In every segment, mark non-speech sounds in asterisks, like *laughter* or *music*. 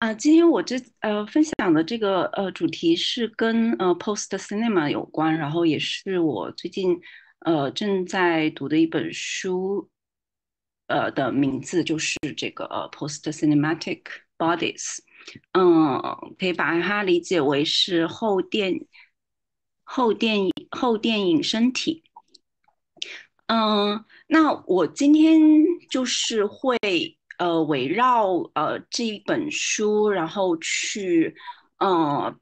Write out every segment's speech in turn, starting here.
啊，今天我这呃分享的这个呃主题是跟呃 post cinema 有关，然后也是我最近呃正在读的一本书，呃的名字就是这个呃 post cinematic bodies，嗯，可以把它理解为是后电后电影后电影身体。嗯，那我今天就是会。呃，围绕呃这一本书，然后去呃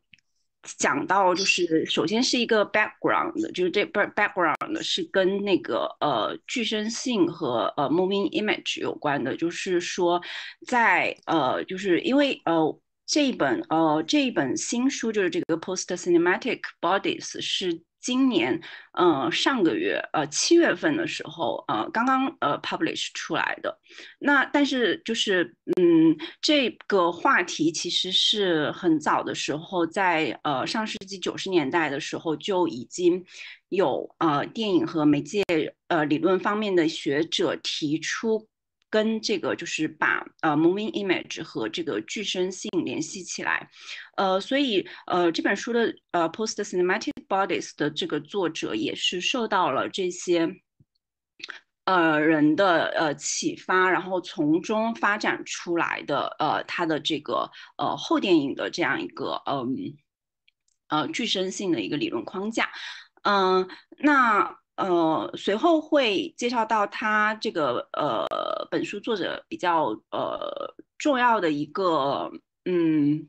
讲到，就是首先是一个 background，就是这 background 是跟那个呃具身性和呃 moving image 有关的，就是说在呃就是因为呃这一本呃这一本新书就是这个 post cinematic bodies 是。今年，呃，上个月，呃，七月份的时候，呃，刚刚呃，publish 出来的。那但是就是，嗯，这个话题其实是很早的时候，在呃，上世纪九十年代的时候就已经有呃电影和媒介呃，理论方面的学者提出跟这个就是把呃，moving image 和这个具身性联系起来。呃，所以呃，这本书的呃，post cinematic Bodies 的这个作者也是受到了这些呃人的呃启发，然后从中发展出来的呃他的这个呃后电影的这样一个嗯呃具身性的一个理论框架。嗯，那呃随后会介绍到他这个呃本书作者比较呃重要的一个。嗯，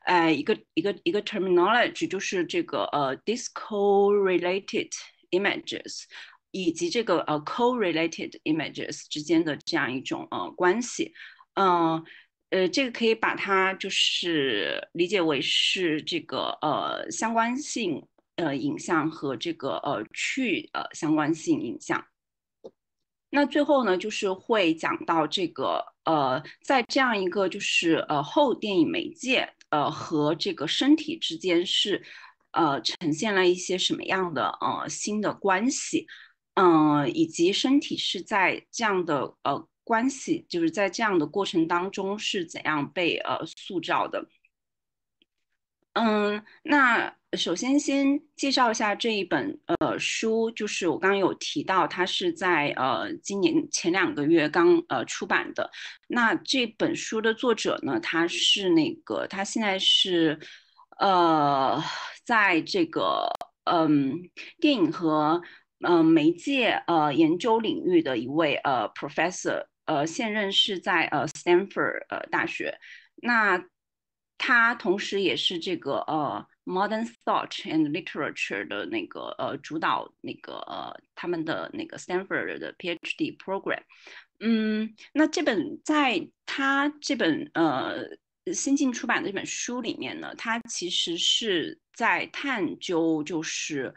哎，一个一个一个 terminology 就是这个呃 disco related images 以及这个呃 co related images 之间的这样一种呃关系。嗯，呃，这个可以把它就是理解为是这个呃相关性呃影像和这个呃去呃相关性影像。那最后呢，就是会讲到这个，呃，在这样一个就是呃后电影媒介，呃和这个身体之间是，呃呈现了一些什么样的呃新的关系，嗯，以及身体是在这样的呃关系，就是在这样的过程当中是怎样被呃塑造的，嗯，那。首先，先介绍一下这一本呃书，就是我刚刚有提到，它是在呃今年前两个月刚呃出版的。那这本书的作者呢，他是那个，他现在是呃在这个嗯电影和嗯媒介呃研究领域的一位呃 professor，呃现任是在呃 Stanford 呃大学。那他同时也是这个呃。Modern thought and literature 的那个呃主导那个呃他们的那个 Stanford 的 PhD program，嗯，那这本在他这本呃新近出版的这本书里面呢，他其实是在探究就是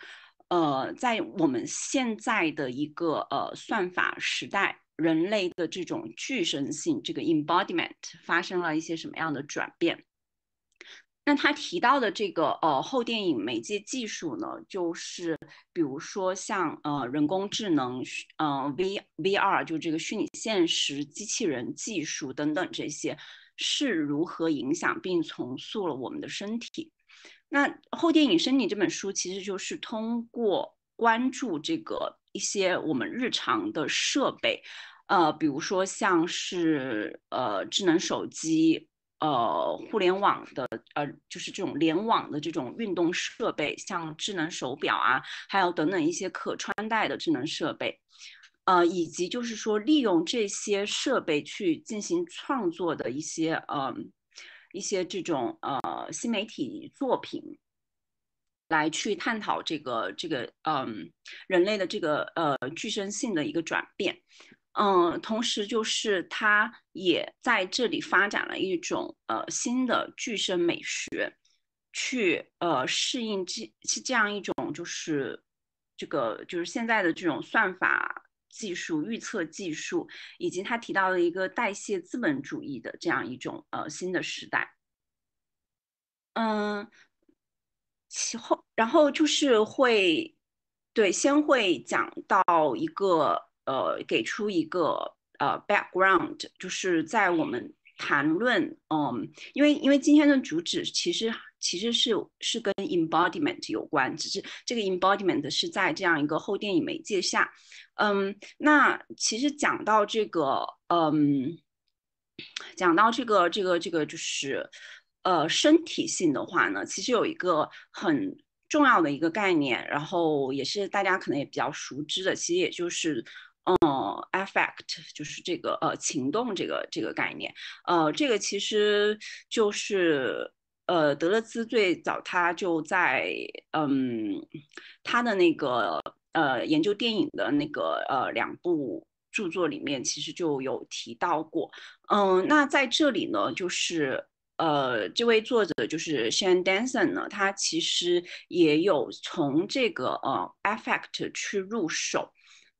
呃在我们现在的一个呃算法时代，人类的这种具身性这个 embodiment 发生了一些什么样的转变。那他提到的这个呃后电影媒介技术呢，就是比如说像呃人工智能、嗯 V V R 就这个虚拟现实、机器人技术等等这些，是如何影响并重塑了我们的身体？那《后电影身体》这本书其实就是通过关注这个一些我们日常的设备，呃，比如说像是呃智能手机。呃，互联网的呃，就是这种联网的这种运动设备，像智能手表啊，还有等等一些可穿戴的智能设备，呃，以及就是说利用这些设备去进行创作的一些呃一些这种呃新媒体作品，来去探讨这个这个嗯人类的这个呃具身性的一个转变。嗯，同时就是他也在这里发展了一种呃新的具生美学，去呃适应这这样一种就是这个就是现在的这种算法技术、预测技术，以及他提到的一个代谢资本主义的这样一种呃新的时代。嗯，其后然后就是会对先会讲到一个。呃，给出一个呃 background，就是在我们谈论嗯，因为因为今天的主旨其实其实是是跟 embodiment 有关，只是这个 embodiment 是在这样一个后电影媒介下。嗯，那其实讲到这个嗯，讲到这个这个这个就是呃身体性的话呢，其实有一个很重要的一个概念，然后也是大家可能也比较熟知的，其实也就是。嗯，affect 就是这个呃情动这个这个概念，呃，这个其实就是呃德勒兹最早他就在嗯他的那个呃研究电影的那个呃两部著作里面其实就有提到过，嗯，那在这里呢，就是呃这位作者就是 Shane Danson 呢，他其实也有从这个呃 affect 去入手。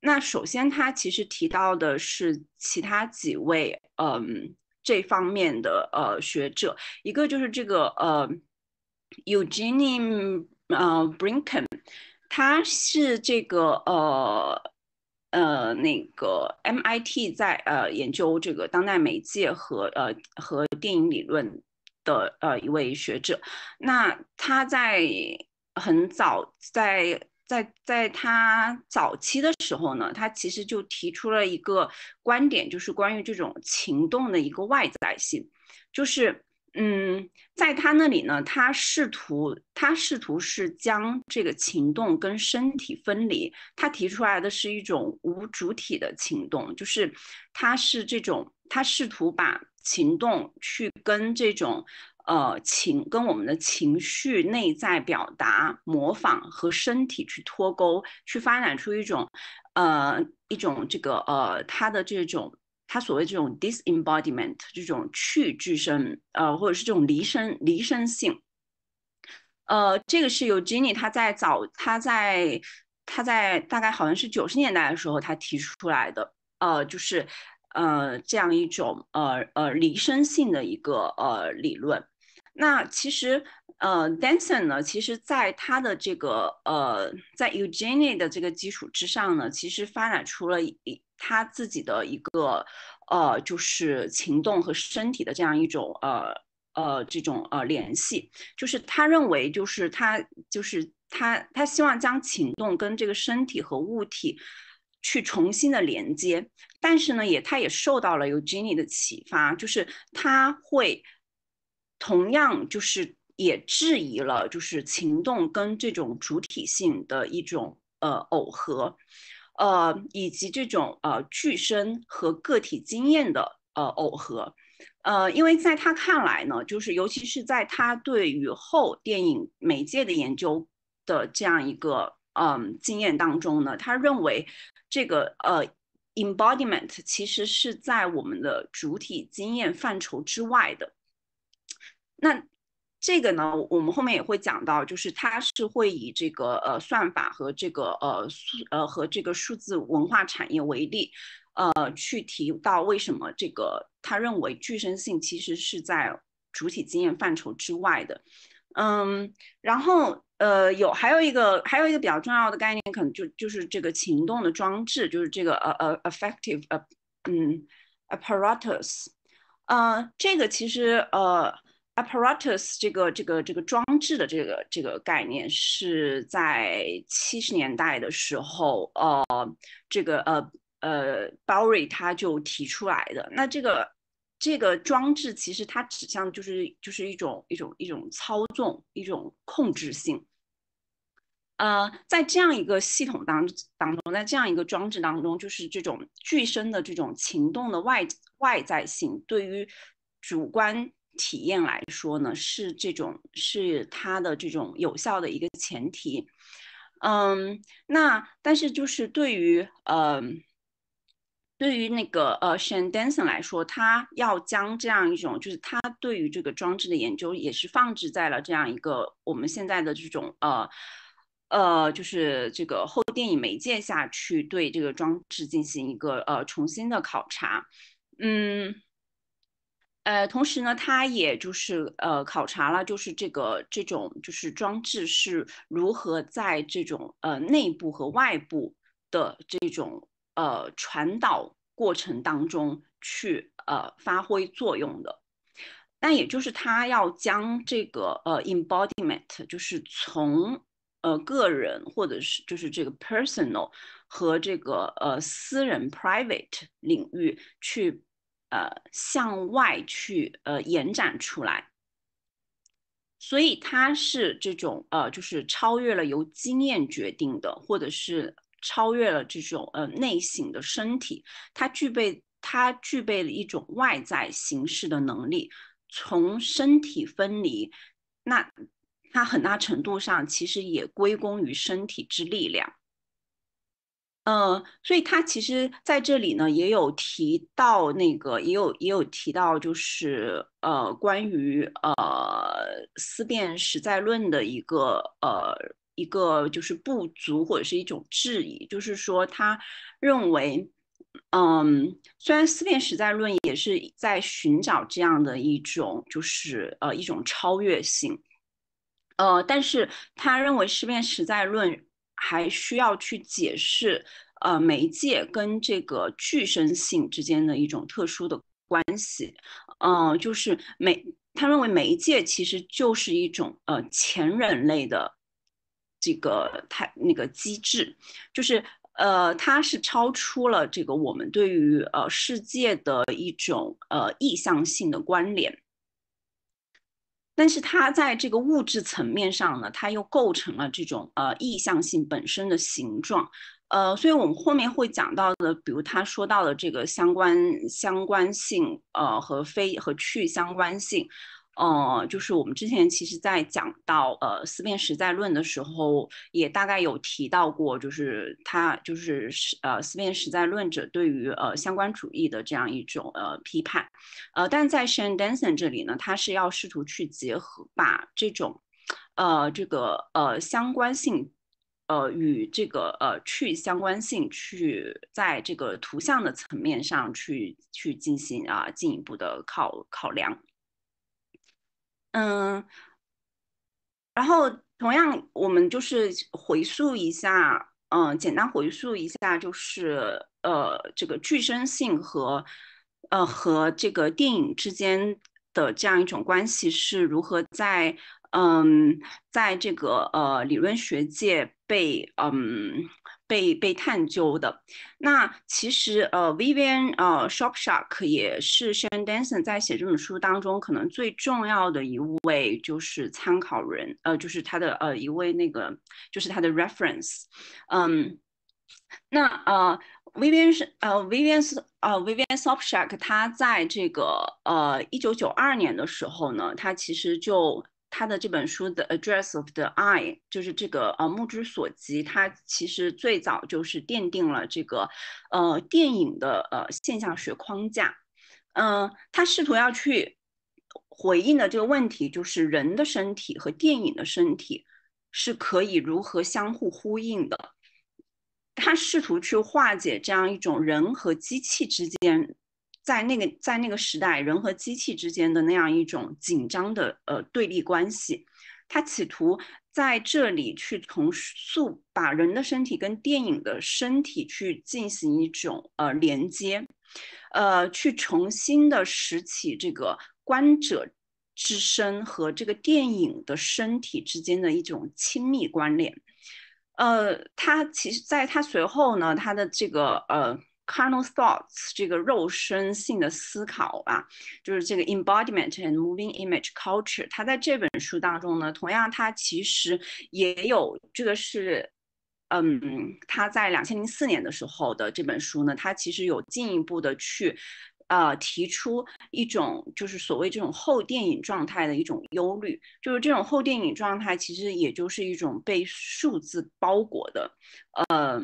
那首先，他其实提到的是其他几位，嗯，这方面的呃学者，一个就是这个呃，Eugene，呃 b r i n k e a n 他是这个呃呃那个 MIT 在呃研究这个当代媒介和呃和电影理论的呃一位学者，那他在很早在。在在他早期的时候呢，他其实就提出了一个观点，就是关于这种情动的一个外在性，就是嗯，在他那里呢，他试图他试图是将这个情动跟身体分离，他提出来的是一种无主体的情动，就是他是这种他试图把情动去跟这种。呃，情跟我们的情绪内在表达、模仿和身体去脱钩，去发展出一种，呃，一种这个呃，他的这种他所谓这种 disembodiment 这种去具身，呃，或者是这种离身离身性，呃，这个是由 j e n y 他在早他在他在大概好像是九十年代的时候他提出来的，呃，就是呃这样一种呃呃离身性的一个呃理论。那其实，呃，Danson 呢，其实在他的这个，呃，在 Eugenie 的这个基础之上呢，其实发展出了一他自己的一个，呃，就是情动和身体的这样一种，呃，呃，这种呃联系，就是他认为，就是他，就是他，他希望将情动跟这个身体和物体去重新的连接，但是呢，也他也受到了 Eugenie 的启发，就是他会。同样就是也质疑了，就是情动跟这种主体性的一种呃耦合，呃以及这种呃具身和个体经验的呃耦合，呃，因为在他看来呢，就是尤其是在他对后电影媒介的研究的这样一个嗯经验当中呢，他认为这个呃 embodiment 其实是在我们的主体经验范畴之外的。那这个呢，我们后面也会讲到，就是它是会以这个呃算法和这个呃数呃和这个数字文化产业为例，呃，去提到为什么这个他认为具身性其实是在主体经验范畴之外的。嗯，然后呃有还有一个还有一个比较重要的概念，可能就就是这个情动的装置，就是这个呃呃 e f f e c t i v e 呃嗯 apparatus。呃，这个其实呃。apparatus 这个这个这个装置的这个这个概念是在七十年代的时候，呃，这个呃呃 b o w r y 他就提出来的。那这个这个装置其实它指向就是就是一种一种一种操纵，一种控制性。呃，在这样一个系统当当中，在这样一个装置当中，就是这种具身的这种情动的外外在性，对于主观。体验来说呢，是这种是它的这种有效的一个前提，嗯，那但是就是对于呃对于那个呃 Shan d a n s o n 来说，他要将这样一种就是他对于这个装置的研究，也是放置在了这样一个我们现在的这种呃呃就是这个后电影媒介下去对这个装置进行一个呃重新的考察，嗯。呃，同时呢，他也就是呃考察了，就是这个这种就是装置是如何在这种呃内部和外部的这种呃传导过程当中去呃发挥作用的。那也就是他要将这个呃 embodiment，就是从呃个人或者是就是这个 personal 和这个呃私人 private 领域去。呃，向外去呃延展出来，所以它是这种呃，就是超越了由经验决定的，或者是超越了这种呃内省的身体，它具备它具备了一种外在形式的能力。从身体分离，那它很大程度上其实也归功于身体之力量。嗯，所以他其实在这里呢，也有提到那个，也有也有提到，就是呃，关于呃思辨实在论的一个呃一个就是不足或者是一种质疑，就是说他认为，嗯，虽然思辨实在论也是在寻找这样的一种，就是呃一种超越性，呃，但是他认为思辨实在论。还需要去解释，呃，媒介跟这个具身性之间的一种特殊的关系，呃，就是媒，他认为媒介其实就是一种呃前人类的这个太那个机制，就是呃它是超出了这个我们对于呃世界的一种呃意向性的关联。但是它在这个物质层面上呢，它又构成了这种呃意向性本身的形状，呃，所以我们后面会讲到的，比如他说到的这个相关相关性，呃，和非和去相关性。呃，就是我们之前其实在讲到呃思辨实在论的时候，也大概有提到过，就是他就是是呃思辨实在论者对于呃相关主义的这样一种呃批判，呃，但在 Shan Denson 这里呢，他是要试图去结合把这种呃这个呃相关性，呃与这个呃去相关性去在这个图像的层面上去去进行啊进一步的考考量。嗯，然后同样，我们就是回溯一下，嗯，简单回溯一下，就是呃，这个具身性和呃和这个电影之间的这样一种关系是如何在嗯在这个呃理论学界被嗯。被被探究的，那其实呃，Vivian 呃，Shopshack 也是 Shannon d a n 在写这本书当中可能最重要的一位就是参考人，呃，就是他的呃一位那个就是他的 reference，嗯，那呃，Vivian 是呃，Vivian 是呃，Vivian s h o p s h a r k 他在这个呃一九九二年的时候呢，他其实就。他的这本书的《Address of the Eye》就是这个呃目之所及，它其实最早就是奠定了这个呃电影的呃现象学框架。嗯，他试图要去回应的这个问题就是人的身体和电影的身体是可以如何相互呼应的。他试图去化解这样一种人和机器之间。在那个在那个时代，人和机器之间的那样一种紧张的呃对立关系，他企图在这里去重塑，把人的身体跟电影的身体去进行一种呃连接，呃，去重新的拾起这个观者之身和这个电影的身体之间的一种亲密关联。呃，他其实在他随后呢，他的这个呃。Carnal Thoughts 这个肉身性的思考吧，就是这个 Embodiment and Moving Image Culture。他在这本书当中呢，同样他其实也有这个是，嗯，他在两千零四年的时候的这本书呢，他其实有进一步的去，呃，提出一种就是所谓这种后电影状态的一种忧虑，就是这种后电影状态其实也就是一种被数字包裹的，呃，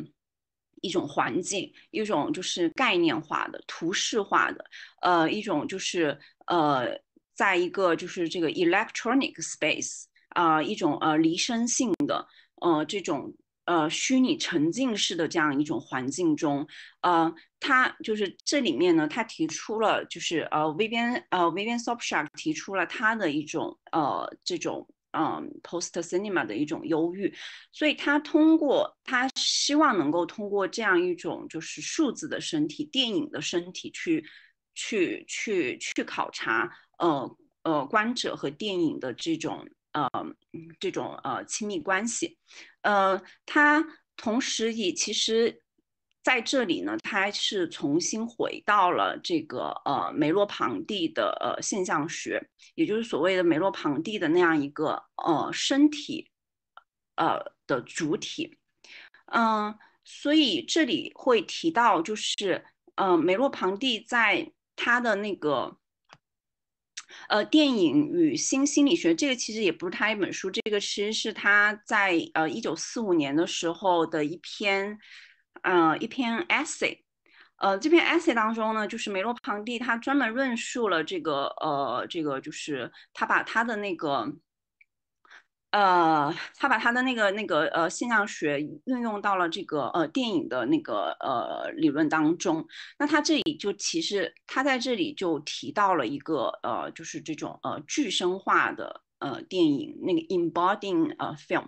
一种环境，一种就是概念化的、图示化的，呃，一种就是呃，在一个就是这个 electronic space 啊，一种呃离身性的呃这种呃虚拟沉浸式的这样一种环境中，呃，他就是这里面呢，他提出了就是呃，Vivian 呃 v i v i a n Sopchak 提出了他的一种呃这种。嗯，post cinema 的一种忧郁，所以他通过他希望能够通过这样一种就是数字的身体、电影的身体去去去去考察，呃呃，观者和电影的这种呃这种呃亲密关系，呃，他同时也其实。在这里呢，他是重新回到了这个呃梅洛庞蒂的呃现象学，也就是所谓的梅洛庞蒂的那样一个呃身体呃的主体。嗯，所以这里会提到，就是呃梅洛庞蒂在他的那个呃电影与新心理学，这个其实也不是他一本书，这个其实是他在呃一九四五年的时候的一篇。呃，一篇 essay，呃，这篇 essay 当中呢，就是梅洛庞蒂他专门论述了这个呃，这个就是他把他的那个呃，他把他的那个那个呃现象学运用到了这个呃电影的那个呃理论当中。那他这里就其实他在这里就提到了一个呃，就是这种呃具生化的呃电影那个 e m b o d i n g 呃 film，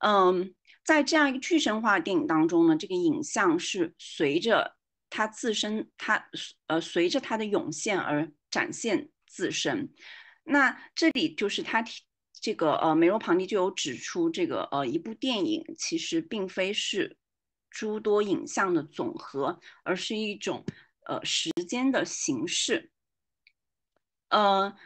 嗯。在这样一个去生化电影当中呢，这个影像是随着它自身，它呃随着它的涌现而展现自身。那这里就是他这个呃梅罗庞蒂就有指出，这个呃一部电影其实并非是诸多影像的总和，而是一种呃时间的形式。呃，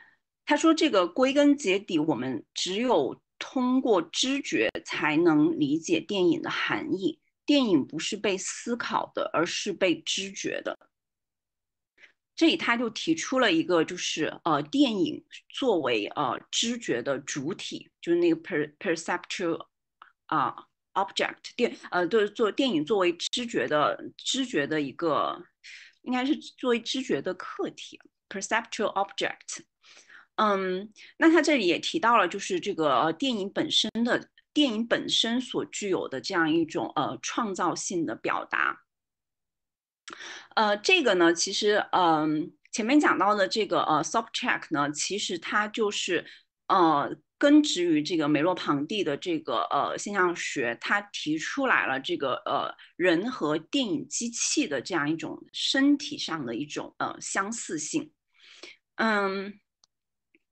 他说这个归根结底，我们只有。通过知觉才能理解电影的含义。电影不是被思考的，而是被知觉的。这里他就提出了一个，就是呃，电影作为呃知觉的主体，就是那个 per perceptual 啊 object 电呃，对，做电影作为知觉的知觉的一个，应该是作为知觉的客体，perceptual object。嗯，那他这里也提到了，就是这个电影本身的电影本身所具有的这样一种呃创造性的表达。呃，这个呢，其实嗯，前面讲到的这个呃，subject 呢，其实它就是呃根植于这个梅洛庞蒂的这个呃现象学，他提出来了这个呃人和电影机器的这样一种身体上的一种呃相似性。嗯。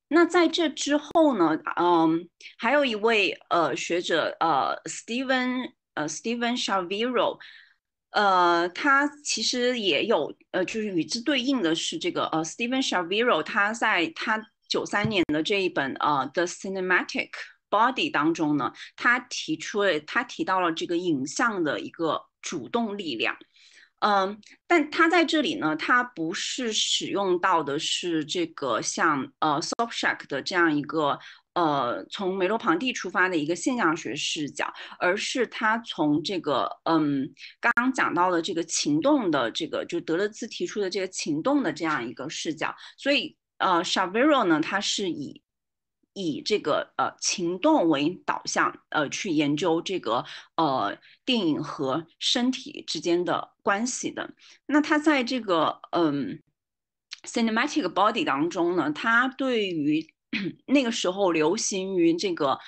那在这之后呢？嗯，还有一位呃学者呃，Steven 呃 Steven Shaviro，呃，他其实也有呃，就是与之对应的是这个呃 Steven Shaviro，他在他九三年的这一本呃《The Cinematic Body》当中呢，他提出了他提到了这个影像的一个主动力量。嗯，但他在这里呢，他不是使用到的是这个像呃 s o t s h a k 的这样一个呃从梅洛庞蒂出发的一个现象学视角，而是他从这个嗯刚刚讲到的这个情动的这个就德勒兹提出的这个情动的这样一个视角，所以呃 s h a v i r o 呢，他是以。以这个呃情动为导向，呃，去研究这个呃电影和身体之间的关系的。那他在这个嗯 cinematic body 当中呢，他对于 *clears throat* 那个时候流行于这个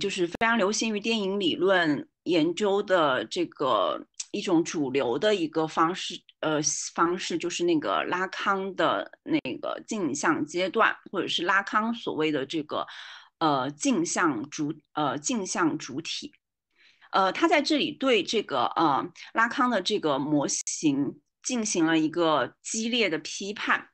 就是非常流行于电影理论研究的这个。一种主流的一个方式，呃，方式就是那个拉康的那个镜像阶段，或者是拉康所谓的这个，呃，镜像主，呃，镜像主体，呃，他在这里对这个，呃，拉康的这个模型进行了一个激烈的批判，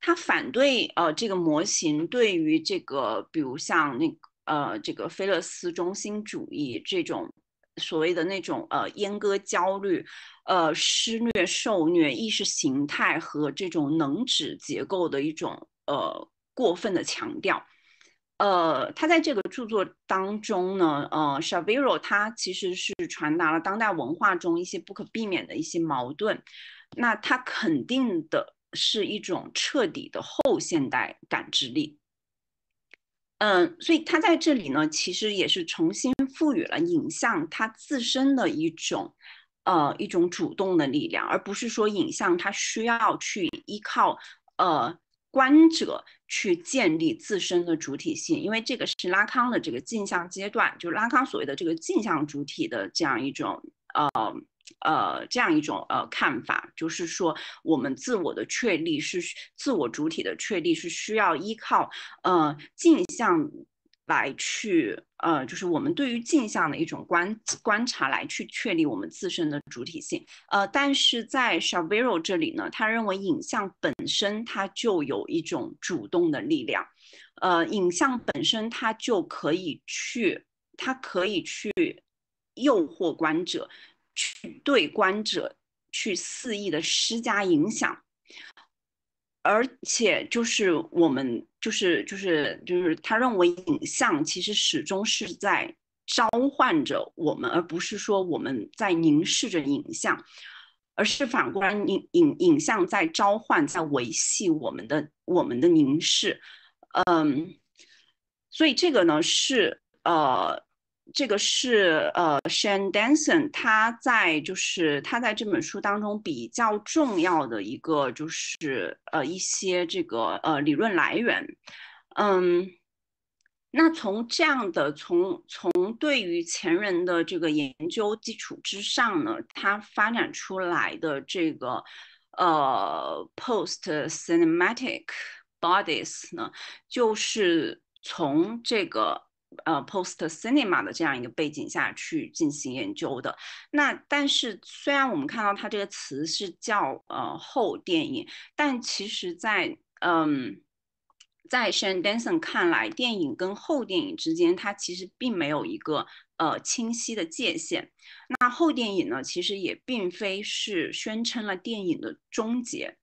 他反对，呃，这个模型对于这个，比如像那，呃，这个菲勒斯中心主义这种。所谓的那种呃阉割焦虑，呃施虐受虐意识形态和这种能指结构的一种呃过分的强调，呃，他在这个著作当中呢，呃 s h a v i r o 他其实是传达了当代文化中一些不可避免的一些矛盾，那他肯定的是一种彻底的后现代感知力，嗯，所以他在这里呢，其实也是重新。赋予了影像它自身的一种呃一种主动的力量，而不是说影像它需要去依靠呃观者去建立自身的主体性，因为这个是拉康的这个镜像阶段，就拉康所谓的这个镜像主体的这样一种呃呃这样一种呃看法，就是说我们自我的确立是自我主体的确立是需要依靠呃镜像来去。呃，就是我们对于镜像的一种观观察来去确立我们自身的主体性。呃，但是在 s h a v i r o 这里呢，他认为影像本身它就有一种主动的力量。呃，影像本身它就可以去，它可以去诱惑观者，去对观者去肆意的施加影响。而且就是我们就是就是就是他认为影像其实始终是在召唤着我们，而不是说我们在凝视着影像，而是反过来影影影像在召唤，在维系我们的我们的凝视。嗯，所以这个呢是呃。这个是呃，Shane Danson，他在就是他在这本书当中比较重要的一个就是呃一些这个呃理论来源，嗯，那从这样的从从对于前人的这个研究基础之上呢，他发展出来的这个呃 postcinematic bodies 呢，就是从这个。呃，post cinema 的这样一个背景下去进行研究的。那但是虽然我们看到它这个词是叫呃后电影，但其实在嗯，在 s h a n Danson 看来，电影跟后电影之间，它其实并没有一个呃清晰的界限。那后电影呢，其实也并非是宣称了电影的终结。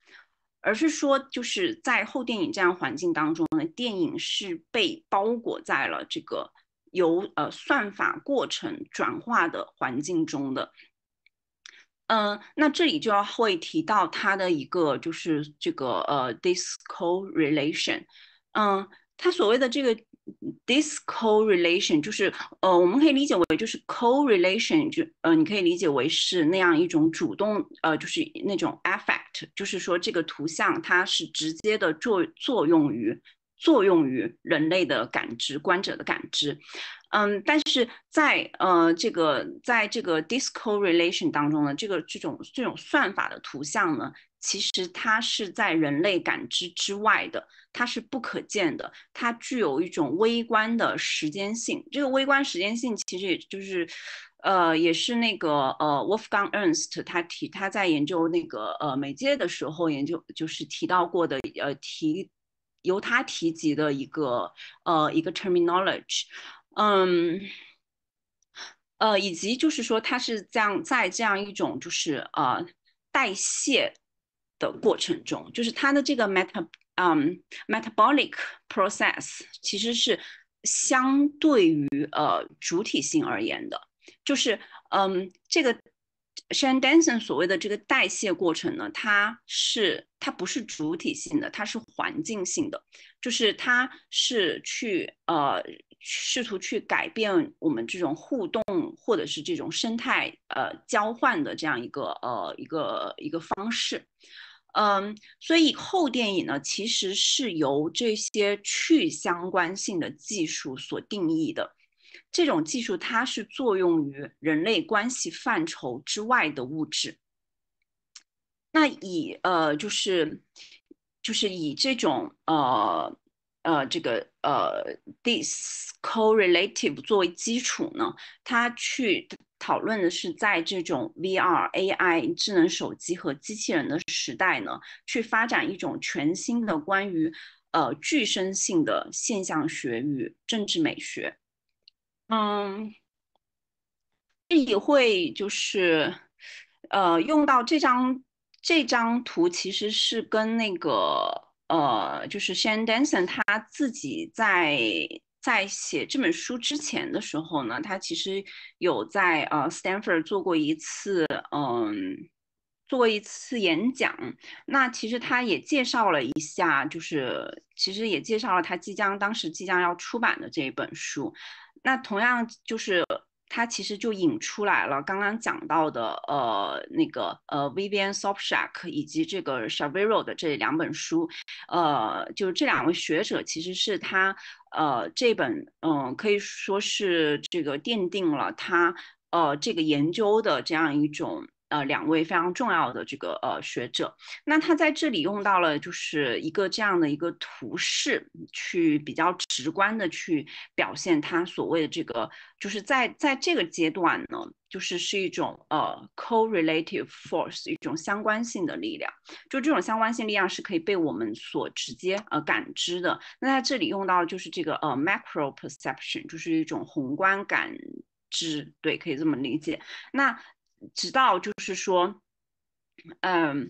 而是说，就是在后电影这样环境当中呢，电影是被包裹在了这个由呃算法过程转化的环境中的。嗯，那这里就要会提到它的一个就是这个呃 d i s c o r e l a t i o n 嗯，它所谓的这个。Discorrelation 就是，呃，我们可以理解为就是 correlation，就，呃，你可以理解为是那样一种主动，呃，就是那种 effect，就是说这个图像它是直接的作作用于作用于人类的感知观者的感知，嗯，但是在呃这个在这个 discorrelation 当中呢，这个这种这种算法的图像呢。其实它是在人类感知之外的，它是不可见的，它具有一种微观的时间性。这个微观时间性其实也就是，呃，也是那个呃，Wolfang g Ernst 他提他在研究那个呃媒介的时候研究就是提到过的呃提由他提及的一个呃一个 terminology，嗯，呃，以及就是说它是这样在这样一种就是呃代谢。的过程中，就是它的这个 met，a 嗯，metabolic process 其实是相对于呃主体性而言的，就是嗯，这个 s h a n d e n s o n 所谓的这个代谢过程呢，它是它不是主体性的，它是环境性的，就是它是去呃试图去改变我们这种互动或者是这种生态呃交换的这样一个呃一个一个方式。嗯，所以后电影呢，其实是由这些去相关性的技术所定义的。这种技术它是作用于人类关系范畴之外的物质。那以呃，就是就是以这种呃呃这个呃 discorrelative 作为基础呢，它去。讨论的是，在这种 VR、AI、智能手机和机器人的时代呢，去发展一种全新的关于呃具身性的现象学与政治美学。嗯，这也会就是呃用到这张这张图，其实是跟那个呃就是 Shane Dawson 他自己在。在写这本书之前的时候呢，他其实有在呃 Stanford 做过一次，嗯，做过一次演讲。那其实他也介绍了一下，就是其实也介绍了他即将当时即将要出版的这一本书。那同样就是。他其实就引出来了刚刚讲到的，呃，那个呃，Vivian Sobchak 以及这个 s h a v i r o 的这两本书，呃，就是这两位学者其实是他，呃，这本嗯可以说是这个奠定了他呃这个研究的这样一种。呃，两位非常重要的这个呃学者，那他在这里用到了就是一个这样的一个图示，去比较直观的去表现他所谓的这个，就是在在这个阶段呢，就是是一种呃 co-relative force 一种相关性的力量，就这种相关性力量是可以被我们所直接呃感知的。那在这里用到的就是这个呃 macro perception，就是一种宏观感知，对，可以这么理解。那。直到就是说，嗯，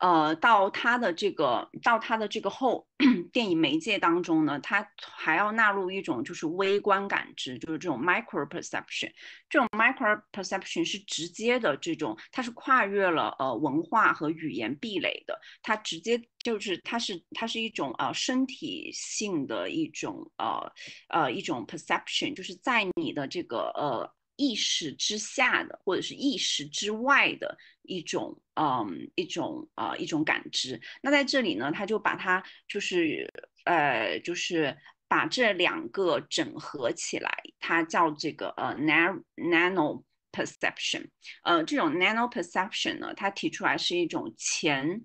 呃，到它的这个，到它的这个后 *clears throat* 电影媒介当中呢，它还要纳入一种就是微观感知，就是这种 micro perception。这种 micro perception 是直接的这种，它是跨越了呃文化和语言壁垒的，它直接就是它是它是一种呃身体性的一种呃呃一种 perception，就是在你的这个呃。意识之下的，或者是意识之外的一种，嗯，一种啊，一种感知。那在这里呢，他就把它就是，呃，就是把这两个整合起来，他叫这个呃，nano perception。呃，这种 nano perception 呢，他提出来是一种前，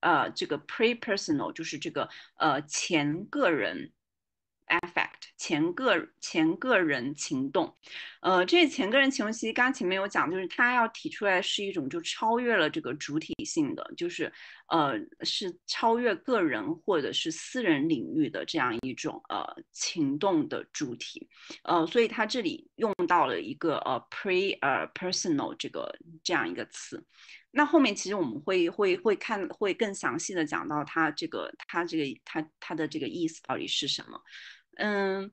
呃，这个 pre-personal，就是这个呃，前个人。前个前个人情动，呃，这前个人情动其实刚前面有讲，就是他要提出来是一种就超越了这个主体性的，就是呃是超越个人或者是私人领域的这样一种呃情动的主体，呃，所以他这里用到了一个呃 pre 呃 personal 这个这样一个词，那后面其实我们会会会看会更详细的讲到他这个他这个他他的这个意思到底是什么。嗯，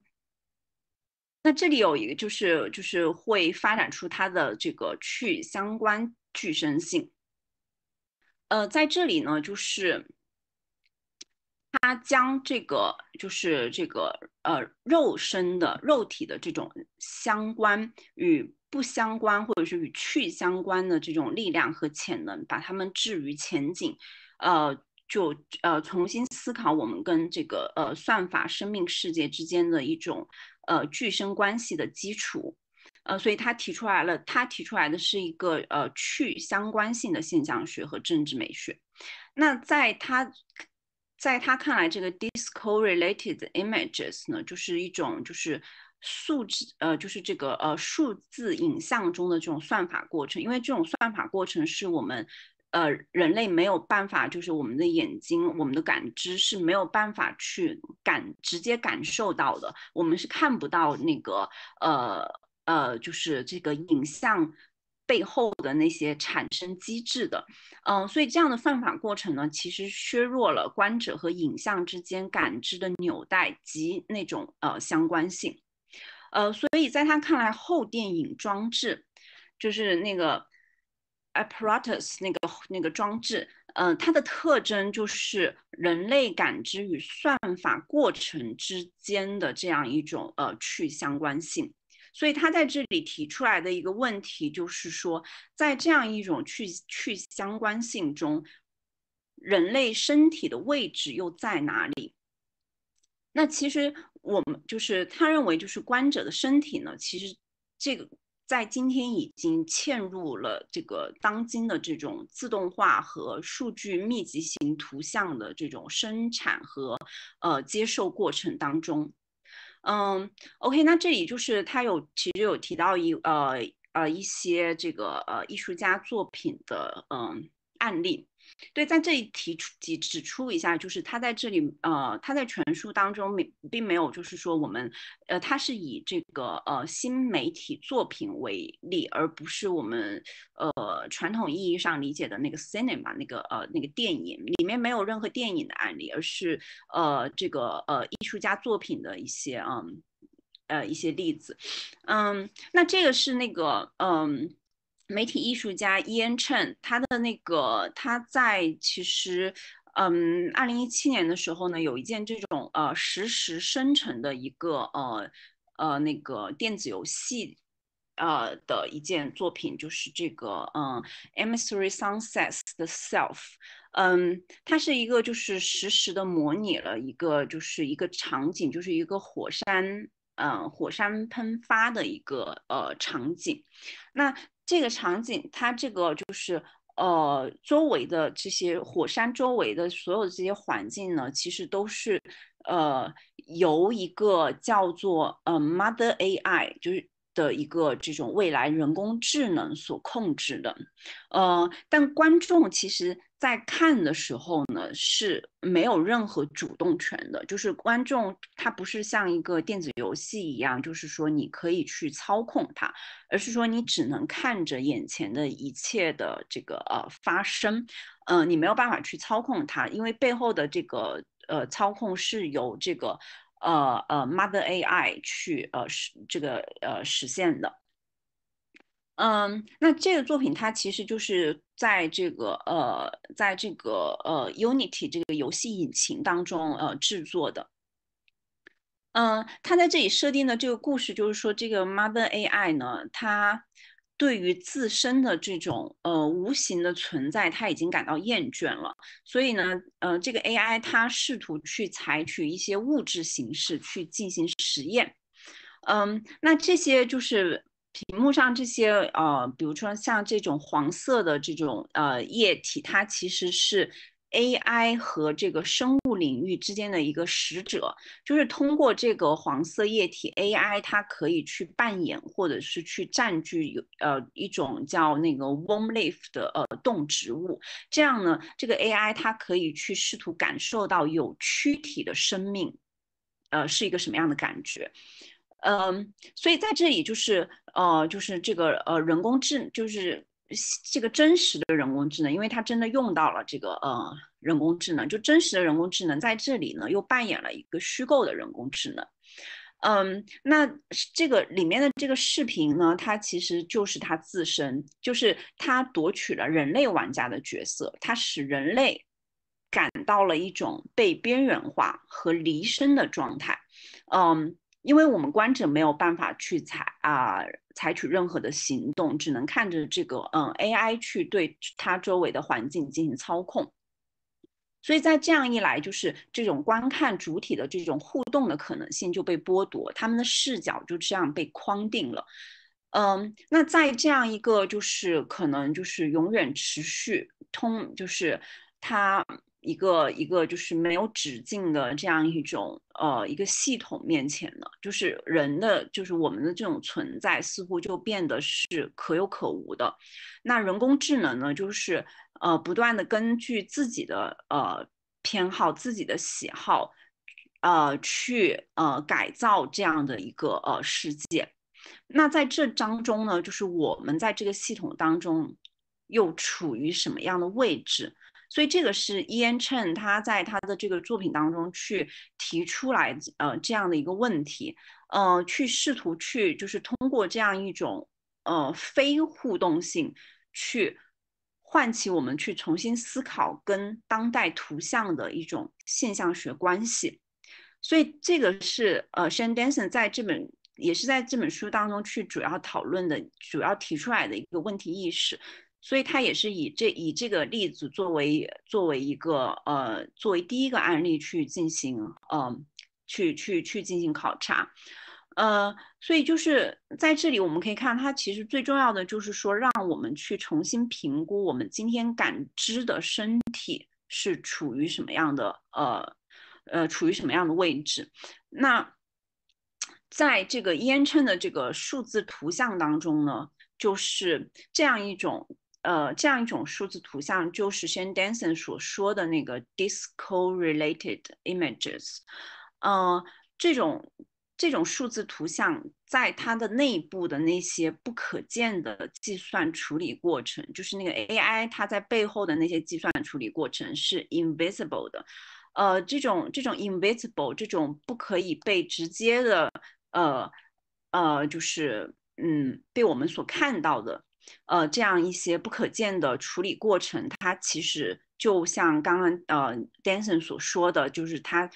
那这里有一个，就是就是会发展出它的这个去相关具身性。呃，在这里呢，就是它将这个就是这个呃肉身的肉体的这种相关与不相关，或者是与去相关的这种力量和潜能，把它们置于前景，呃。就呃重新思考我们跟这个呃算法生命世界之间的一种呃具生关系的基础，呃，所以他提出来了，他提出来的是一个呃去相关性的现象学和政治美学。那在他在他看来，这个 disco-related images 呢，就是一种就是数字呃就是这个呃数字影像中的这种算法过程，因为这种算法过程是我们。呃，人类没有办法，就是我们的眼睛，我们的感知是没有办法去感直接感受到的，我们是看不到那个呃呃，就是这个影像背后的那些产生机制的。嗯，所以这样的算法过程呢，其实削弱了观者和影像之间感知的纽带及那种呃相关性。呃，所以在他看来，后电影装置就是那个。apparatus 那个那个装置，呃，它的特征就是人类感知与算法过程之间的这样一种呃去相关性。所以，他在这里提出来的一个问题就是说，在这样一种去去相关性中，人类身体的位置又在哪里？那其实我们就是他认为就是观者的身体呢，其实这个。在今天已经嵌入了这个当今的这种自动化和数据密集型图像的这种生产和呃接受过程当中，嗯，OK，那这里就是他有其实有提到一呃呃一些这个呃艺术家作品的嗯案例。对，在这里提出及指出一下，就是他在这里，呃，他在全书当中没并没有，就是说我们，呃，他是以这个呃新媒体作品为例，而不是我们呃传统意义上理解的那个 cinema 那个呃那个电影里面没有任何电影的案例，而是呃这个呃艺术家作品的一些嗯呃一些例子，嗯，那这个是那个嗯。媒体艺术家 Ian Chen，他的那个他在其实，嗯，二零一七年的时候呢，有一件这种呃实时生成的一个呃呃那个电子游戏呃的一件作品，就是这个嗯，《e m i s s a r y s u n s e t h 的 Self，嗯，它是一个就是实时的模拟了一个就是一个场景，就是一个火山嗯火山喷发的一个呃场景，那。这个场景，它这个就是呃，周围的这些火山，周围的所有的这些环境呢，其实都是呃，由一个叫做呃 Mother AI 就是的一个这种未来人工智能所控制的，呃，但观众其实。在看的时候呢，是没有任何主动权的，就是观众他不是像一个电子游戏一样，就是说你可以去操控它，而是说你只能看着眼前的一切的这个呃发生，嗯，你没有办法去操控它，因为背后的这个呃操控是由这个呃呃 mother AI 去呃实这个呃实现的。嗯，那这个作品它其实就是在这个呃，在这个呃 Unity 这个游戏引擎当中呃制作的。嗯，它在这里设定的这个故事就是说，这个 Mother AI 呢，它对于自身的这种呃无形的存在，它已经感到厌倦了。所以呢，呃，这个 AI 它试图去采取一些物质形式去进行实验。嗯，那这些就是。屏幕上这些呃，比如说像这种黄色的这种呃液体，它其实是 AI 和这个生物领域之间的一个使者。就是通过这个黄色液体，AI 它可以去扮演或者是去占据有呃一种叫那个 warm life 的呃动植物，这样呢，这个 AI 它可以去试图感受到有躯体的生命，呃是一个什么样的感觉。嗯，所以在这里就是呃，就是这个呃，人工智就是这个真实的人工智能，因为它真的用到了这个呃人工智能，就真实的人工智能在这里呢，又扮演了一个虚构的人工智能。嗯，那这个里面的这个视频呢，它其实就是它自身，就是它夺取了人类玩家的角色，它使人类感到了一种被边缘化和离身的状态。嗯。因为我们观者没有办法去采啊采取任何的行动，只能看着这个嗯 AI 去对它周围的环境进行操控，所以在这样一来，就是这种观看主体的这种互动的可能性就被剥夺，他们的视角就这样被框定了。嗯，那在这样一个就是可能就是永远持续通，就是它。一个一个就是没有止境的这样一种呃一个系统面前呢，就是人的就是我们的这种存在似乎就变得是可有可无的。那人工智能呢，就是呃不断的根据自己的呃偏好、自己的喜好，呃去呃改造这样的一个呃世界。那在这当中呢，就是我们在这个系统当中又处于什么样的位置？所以这个是 Ian Chen，他在他的这个作品当中去提出来，呃，这样的一个问题，呃，去试图去就是通过这样一种呃非互动性去唤起我们去重新思考跟当代图像的一种现象学关系。所以这个是呃 Shen Danson 在这本也是在这本书当中去主要讨论的主要提出来的一个问题意识。所以他也是以这以这个例子作为作为一个呃作为第一个案例去进行嗯去去去进行考察，呃，所以就是在这里我们可以看它其实最重要的就是说让我们去重新评估我们今天感知的身体是处于什么样的呃呃处于什么样的位置，那在这个烟尘的这个数字图像当中呢，就是这样一种。呃，这样一种数字图像就是先 Danson 所说的那个 disco-related images。呃，这种这种数字图像在它的内部的那些不可见的计算处理过程，就是那个 AI 它在背后的那些计算处理过程是 invisible 的。呃，这种这种 invisible 这种不可以被直接的呃呃，就是嗯被我们所看到的。呃，这样一些不可见的处理过程，它其实就像刚刚呃，Danson 所说的，就是它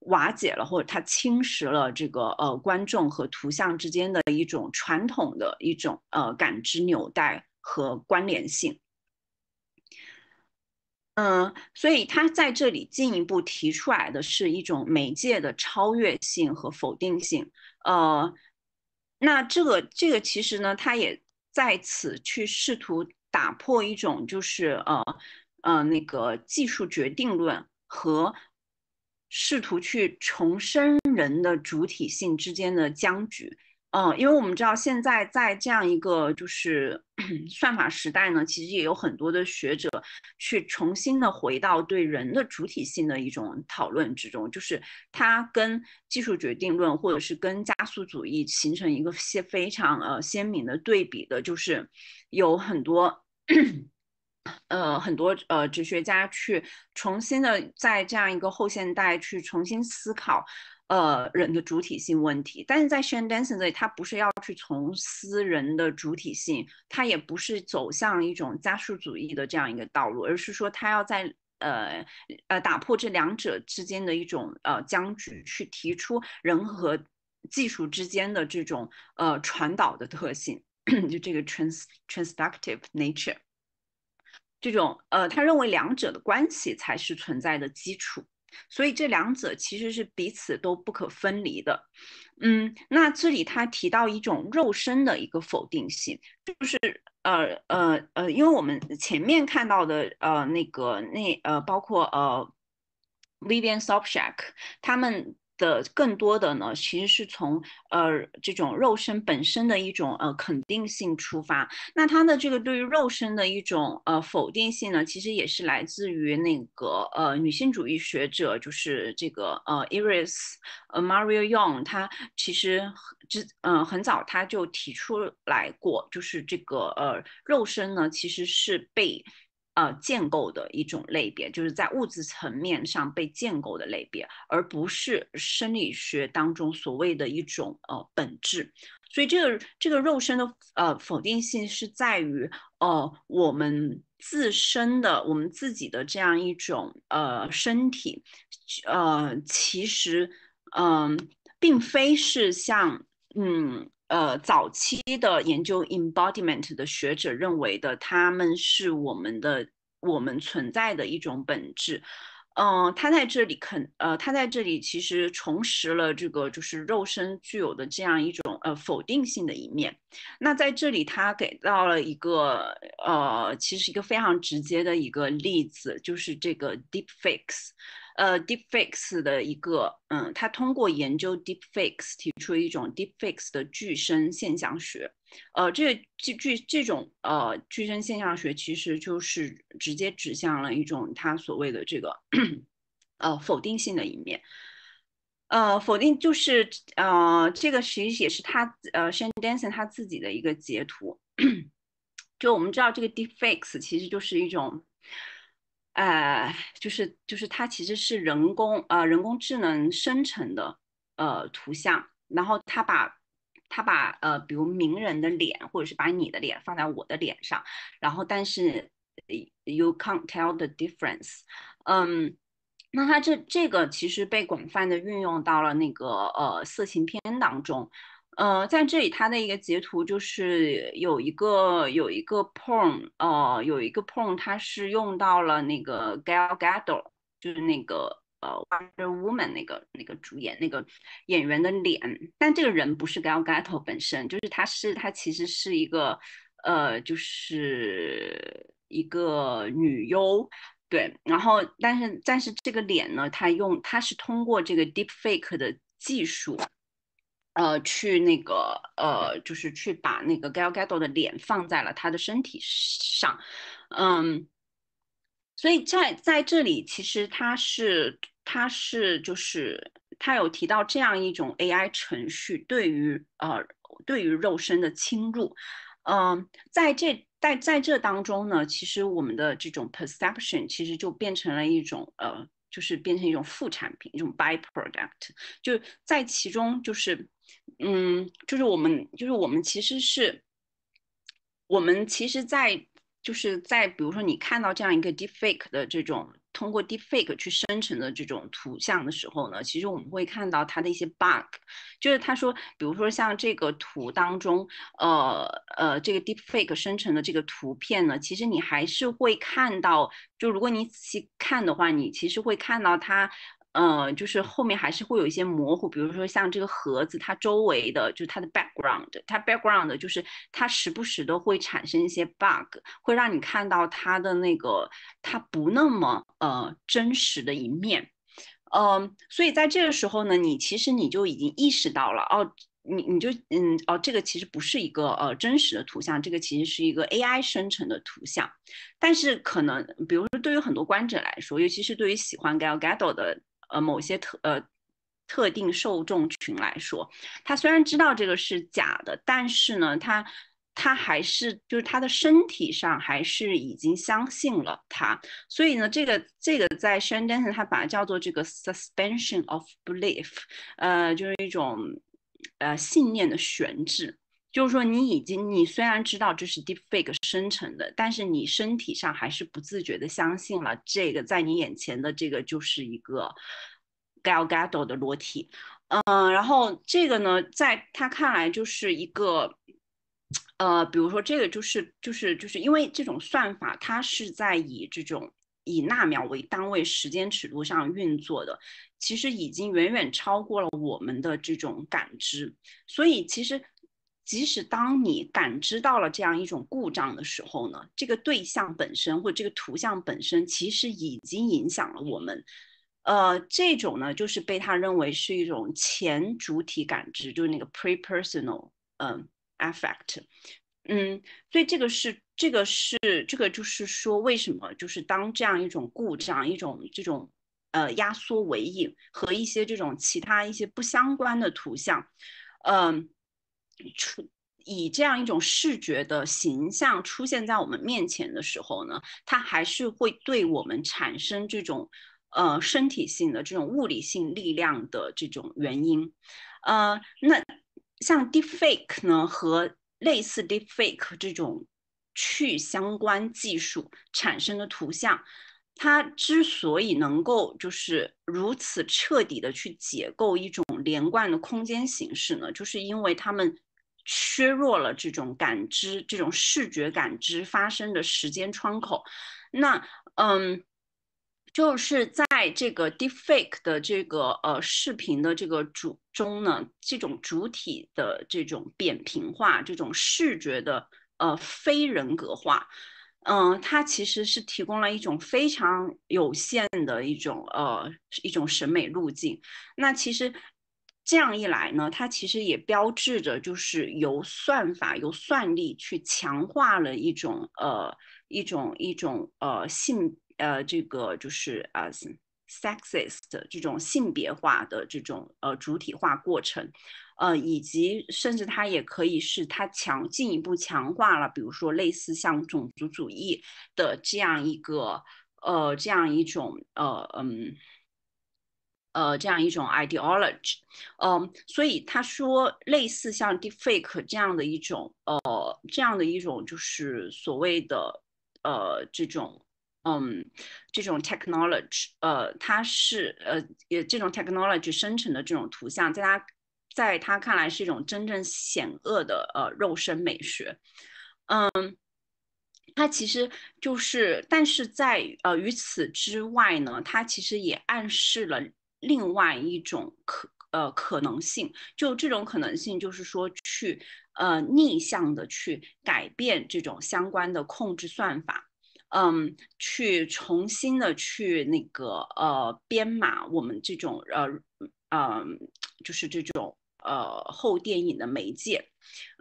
瓦解了或者它侵蚀了这个呃观众和图像之间的一种传统的一种呃感知纽带和关联性。嗯，所以他在这里进一步提出来的是一种媒介的超越性和否定性。呃，那这个这个其实呢，它也。在此去试图打破一种就是呃呃那个技术决定论和试图去重生人的主体性之间的僵局。嗯，因为我们知道现在在这样一个就是 *clears throat* 算法时代呢，其实也有很多的学者去重新的回到对人的主体性的一种讨论之中，就是它跟技术决定论或者是跟加速主义形成一个鲜非常呃鲜明的对比的，就是有很多呃很多呃哲学家去重新的在这样一个后现代去重新思考。呃，人的主体性问题，但是在 Shandansen 里，他不是要去从私人的主体性，他也不是走向一种加速主义的这样一个道路，而是说他要在呃呃打破这两者之间的一种呃僵局，去提出人和技术之间的这种呃传导的特性，就这个 trans t r a n s d u c t i v e nature，这种呃他认为两者的关系才是存在的基础。所以这两者其实是彼此都不可分离的，嗯，那这里他提到一种肉身的一个否定性，就是呃呃呃，因为我们前面看到的呃那个那呃包括呃 Vivian Sobchak，他们。的更多的呢，其实是从呃这种肉身本身的一种呃肯定性出发，那它的这个对于肉身的一种呃否定性呢，其实也是来自于那个呃女性主义学者，就是这个呃 Iris，呃 Maria Young，她其实之嗯很早她就提出来过，就是这个呃肉身呢其实是被。呃，建构的一种类别，就是在物质层面上被建构的类别，而不是生理学当中所谓的一种呃本质。所以，这个这个肉身的呃否定性是在于，呃，我们自身的我们自己的这样一种呃身体，呃，其实嗯，并非是像嗯。呃，早期的研究 embodiment 的学者认为的，他们是我们的，我们存在的一种本质。嗯，他在这里肯，呃，他在这里其实重拾了这个，就是肉身具有的这样一种，呃，否定性的一面。那在这里，他给到了一个，呃，其实一个非常直接的一个例子，就是这个 d e e p f i x 呃，deepfakes 的一个，嗯，他通过研究 deepfakes 提出一种 deepfakes 的具身现象学，呃，这具具这种呃具身现象学其实就是直接指向了一种他所谓的这个呃否定性的一面，呃，否定就是呃这个其实也是他呃 s h a n Denson 他自己的一个截图，*coughs* 就我们知道这个 deepfakes 其实就是一种。呃，就是就是它其实是人工呃人工智能生成的呃图像，然后它把它把呃比如名人的脸，或者是把你的脸放在我的脸上，然后但是 you can't tell the difference，嗯，那它这这个其实被广泛的运用到了那个呃色情片当中。呃，在这里它的一个截图就是有一个有一个 porn，呃，有一个 porn，它是用到了那个 Gal Gadot，就是那个呃 Wonder Woman 那个那个主演那个演员的脸，但这个人不是 Gal Gadot 本身，就是他是他其实是一个呃，就是一个女优，对，然后但是但是这个脸呢，他用他是通过这个 deepfake 的技术。呃，去那个，呃，就是去把那个 g a l g a t t 的脸放在了他的身体上，嗯，所以在在这里，其实他是，他是，就是他有提到这样一种 AI 程序对于呃对于肉身的侵入，嗯，在这在在这当中呢，其实我们的这种 perception 其实就变成了一种呃，就是变成一种副产品，一种 byproduct，就在其中就是。嗯，就是我们，就是我们其实是，我们其实，在就是在比如说你看到这样一个 deepfake 的这种通过 deepfake 去生成的这种图像的时候呢，其实我们会看到它的一些 bug，就是他说，比如说像这个图当中，呃呃，这个 deepfake 生成的这个图片呢，其实你还是会看到，就如果你仔细看的话，你其实会看到它。呃，就是后面还是会有一些模糊，比如说像这个盒子，它周围的就是它的 background，它 background 就是它时不时的会产生一些 bug，会让你看到它的那个它不那么呃真实的一面。嗯，所以在这个时候呢，你其实你就已经意识到了，哦，你你就嗯，哦，这个其实不是一个呃真实的图像，这个其实是一个 AI 生成的图像。但是可能，比如说对于很多观者来说，尤其是对于喜欢 Gal Gadot 的。呃，某些特呃特定受众群来说，他虽然知道这个是假的，但是呢，他他还是就是他的身体上还是已经相信了他，所以呢，这个这个在 s h a n d e n 他把它叫做这个 suspension of belief，呃，就是一种呃信念的悬置。就是说，你已经，你虽然知道这是 Deepfake 生成的，但是你身体上还是不自觉的相信了这个在你眼前的这个就是一个 Gal Gadot 的裸体，嗯，然后这个呢，在他看来就是一个，呃，比如说这个就是就是就是因为这种算法，它是在以这种以纳秒为单位时间尺度上运作的，其实已经远远超过了我们的这种感知，所以其实。即使当你感知到了这样一种故障的时候呢，这个对象本身或这个图像本身其实已经影响了我们，呃，这种呢就是被他认为是一种前主体感知，就是那个 pre-personal 嗯 affect，嗯，所以这个是这个是这个就是说为什么就是当这样一种故障、一种这种呃压缩为影和一些这种其他一些不相关的图像，嗯。出以这样一种视觉的形象出现在我们面前的时候呢，它还是会对我们产生这种呃身体性的这种物理性力量的这种原因。呃，那像 deepfake 呢和类似 deepfake 这种去相关技术产生的图像，它之所以能够就是如此彻底的去解构一种连贯的空间形式呢，就是因为他们。削弱了这种感知，这种视觉感知发生的时间窗口。那，嗯，就是在这个 defake 的这个呃视频的这个主中呢，这种主体的这种扁平化，这种视觉的呃非人格化，嗯，它其实是提供了一种非常有限的一种呃一种审美路径。那其实。这样一来呢，它其实也标志着，就是由算法、由算力去强化了一种呃一种一种呃性呃这个就是啊 sexist 这种性别化的这种呃主体化过程，呃以及甚至它也可以是它强进一步强化了，比如说类似像种族主义的这样一个呃这样一种呃嗯。呃，这样一种 ideology，嗯，所以他说，类似像 deepfake 这样的一种，呃，这样的一种，就是所谓的，呃，这种，嗯，这种 technology，呃，它是，呃，也这种 technology 生成的这种图像，在他，在他看来是一种真正险恶的，呃，肉身美学，嗯，它其实就是，但是在，呃，与此之外呢，它其实也暗示了。另外一种可呃可能性，就这种可能性，就是说去呃逆向的去改变这种相关的控制算法，嗯，去重新的去那个呃编码我们这种呃呃就是这种呃后电影的媒介，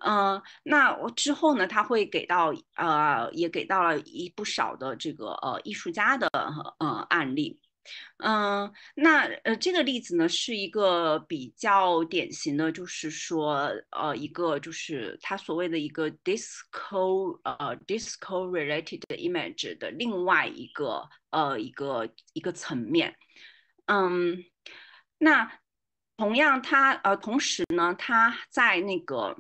嗯，那我之后呢，他会给到呃也给到了一不少的这个呃艺术家的呃案例。嗯，那呃，这个例子呢是一个比较典型的，就是说呃，一个就是它所谓的一个 disco 呃 disco related image 的另外一个呃一个一个层面。嗯，那同样它呃，同时呢，它在那个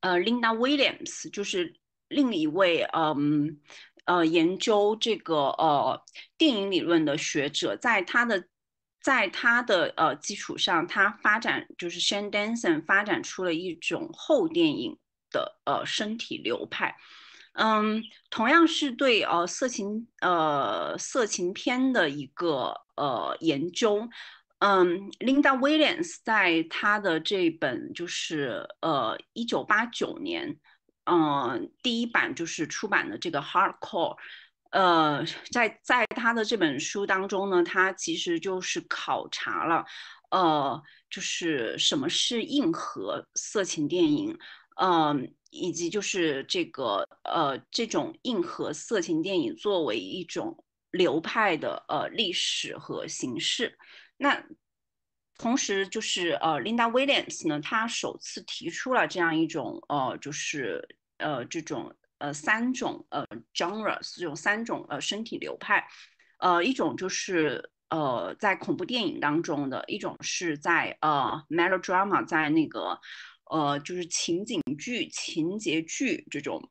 呃 Linda Williams 就是另一位嗯。呃，研究这个呃电影理论的学者，在他的，在他的呃基础上，他发展就是 s h a n d a n s o n 发展出了一种后电影的呃身体流派，嗯，同样是对呃色情呃色情片的一个呃研究，嗯，Linda Williams 在他的这本就是呃一九八九年。嗯，第一版就是出版的这个 Hardcore，呃，在在他的这本书当中呢，他其实就是考察了，呃，就是什么是硬核色情电影，嗯，以及就是这个呃这种硬核色情电影作为一种流派的呃历史和形式，那。同时，就是呃，Linda Williams 呢，他首次提出了这样一种呃，就是呃，这种呃三种呃 genres，这种三种呃身体流派，呃，一种就是呃在恐怖电影当中的一种，是在呃 melodrama，在那个呃就是情景剧、情节剧这种。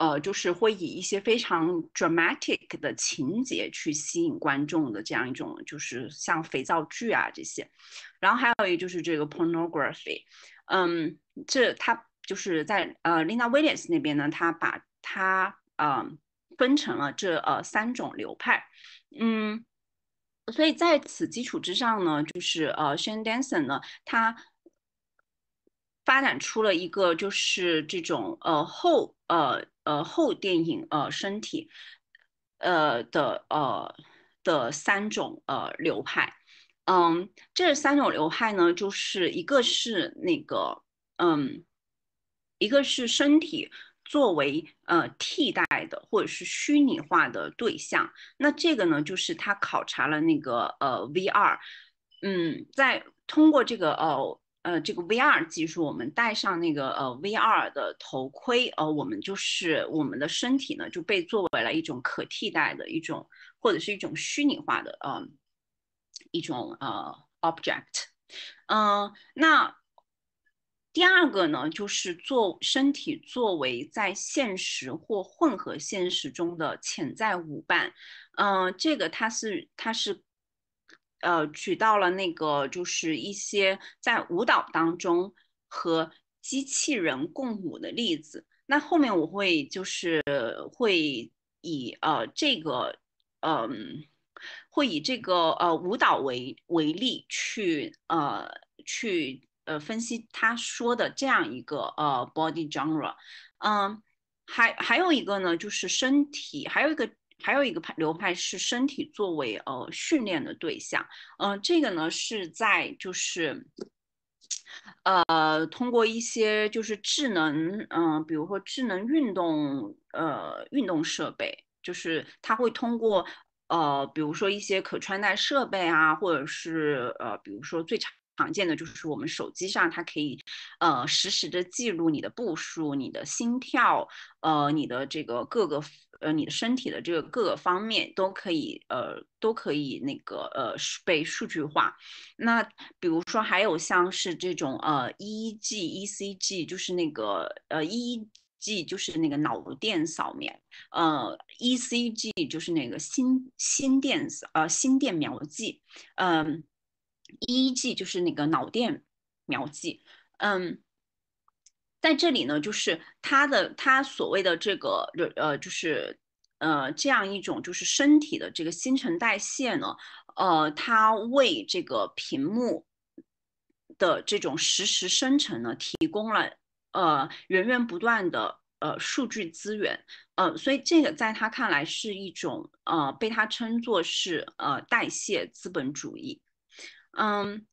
呃，就是会以一些非常 dramatic 的情节去吸引观众的这样一种，就是像肥皂剧啊这些，然后还有一就是这个 pornography，嗯，这他就是在呃 Linda Williams 那边呢，他把他呃分成了这呃三种流派，嗯，所以在此基础之上呢，就是呃 Shane Dawson 呢，他发展出了一个就是这种呃后呃呃，后电影呃身体，呃的呃的三种呃流派，嗯，这三种流派呢，就是一个是那个，嗯，一个是身体作为呃替代的或者是虚拟化的对象，那这个呢，就是他考察了那个呃 VR，嗯，在通过这个呃。呃，这个 VR 技术，我们戴上那个呃 VR 的头盔，呃，我们就是我们的身体呢就被作为了一种可替代的一种，或者是一种虚拟化的呃一种呃 object。嗯，那第二个呢，就是作身体作为在现实或混合现实中的潜在舞伴。嗯，这个它是它是。呃，举到了那个就是一些在舞蹈当中和机器人共舞的例子。那后面我会就是会以呃这个嗯，会以这个呃舞蹈为为例去呃去呃分析他说的这样一个呃 body genre。嗯，还还有一个呢，就是身体，还有一个。还有一个派流派是身体作为呃训练的对象，嗯，这个呢是在就是，呃，通过一些就是智能，嗯，比如说智能运动，呃，运动设备，就是它会通过，呃，比如说一些可穿戴设备啊，或者是呃，比如说最常见的就是我们手机上，它可以呃实时的记录你的步数、你的心跳，呃，你的这个各个。呃，你的身体的这个各个方面都可以，呃，都可以那个，呃，被数据化。那比如说，还有像是这种，呃，EEG、ECG，就是那个，呃，EEG 就是那个脑电扫描，呃，ECG 就是那个心心电，呃，心电描记，嗯，EEG 就是那个脑电描记，嗯。在这里呢，就是他的他所谓的这个呃，就是呃这样一种就是身体的这个新陈代谢呢，呃，它为这个屏幕的这种实时生成呢提供了呃源源不断的呃数据资源，呃，所以这个在他看来是一种呃被他称作是呃代谢资本主义，嗯。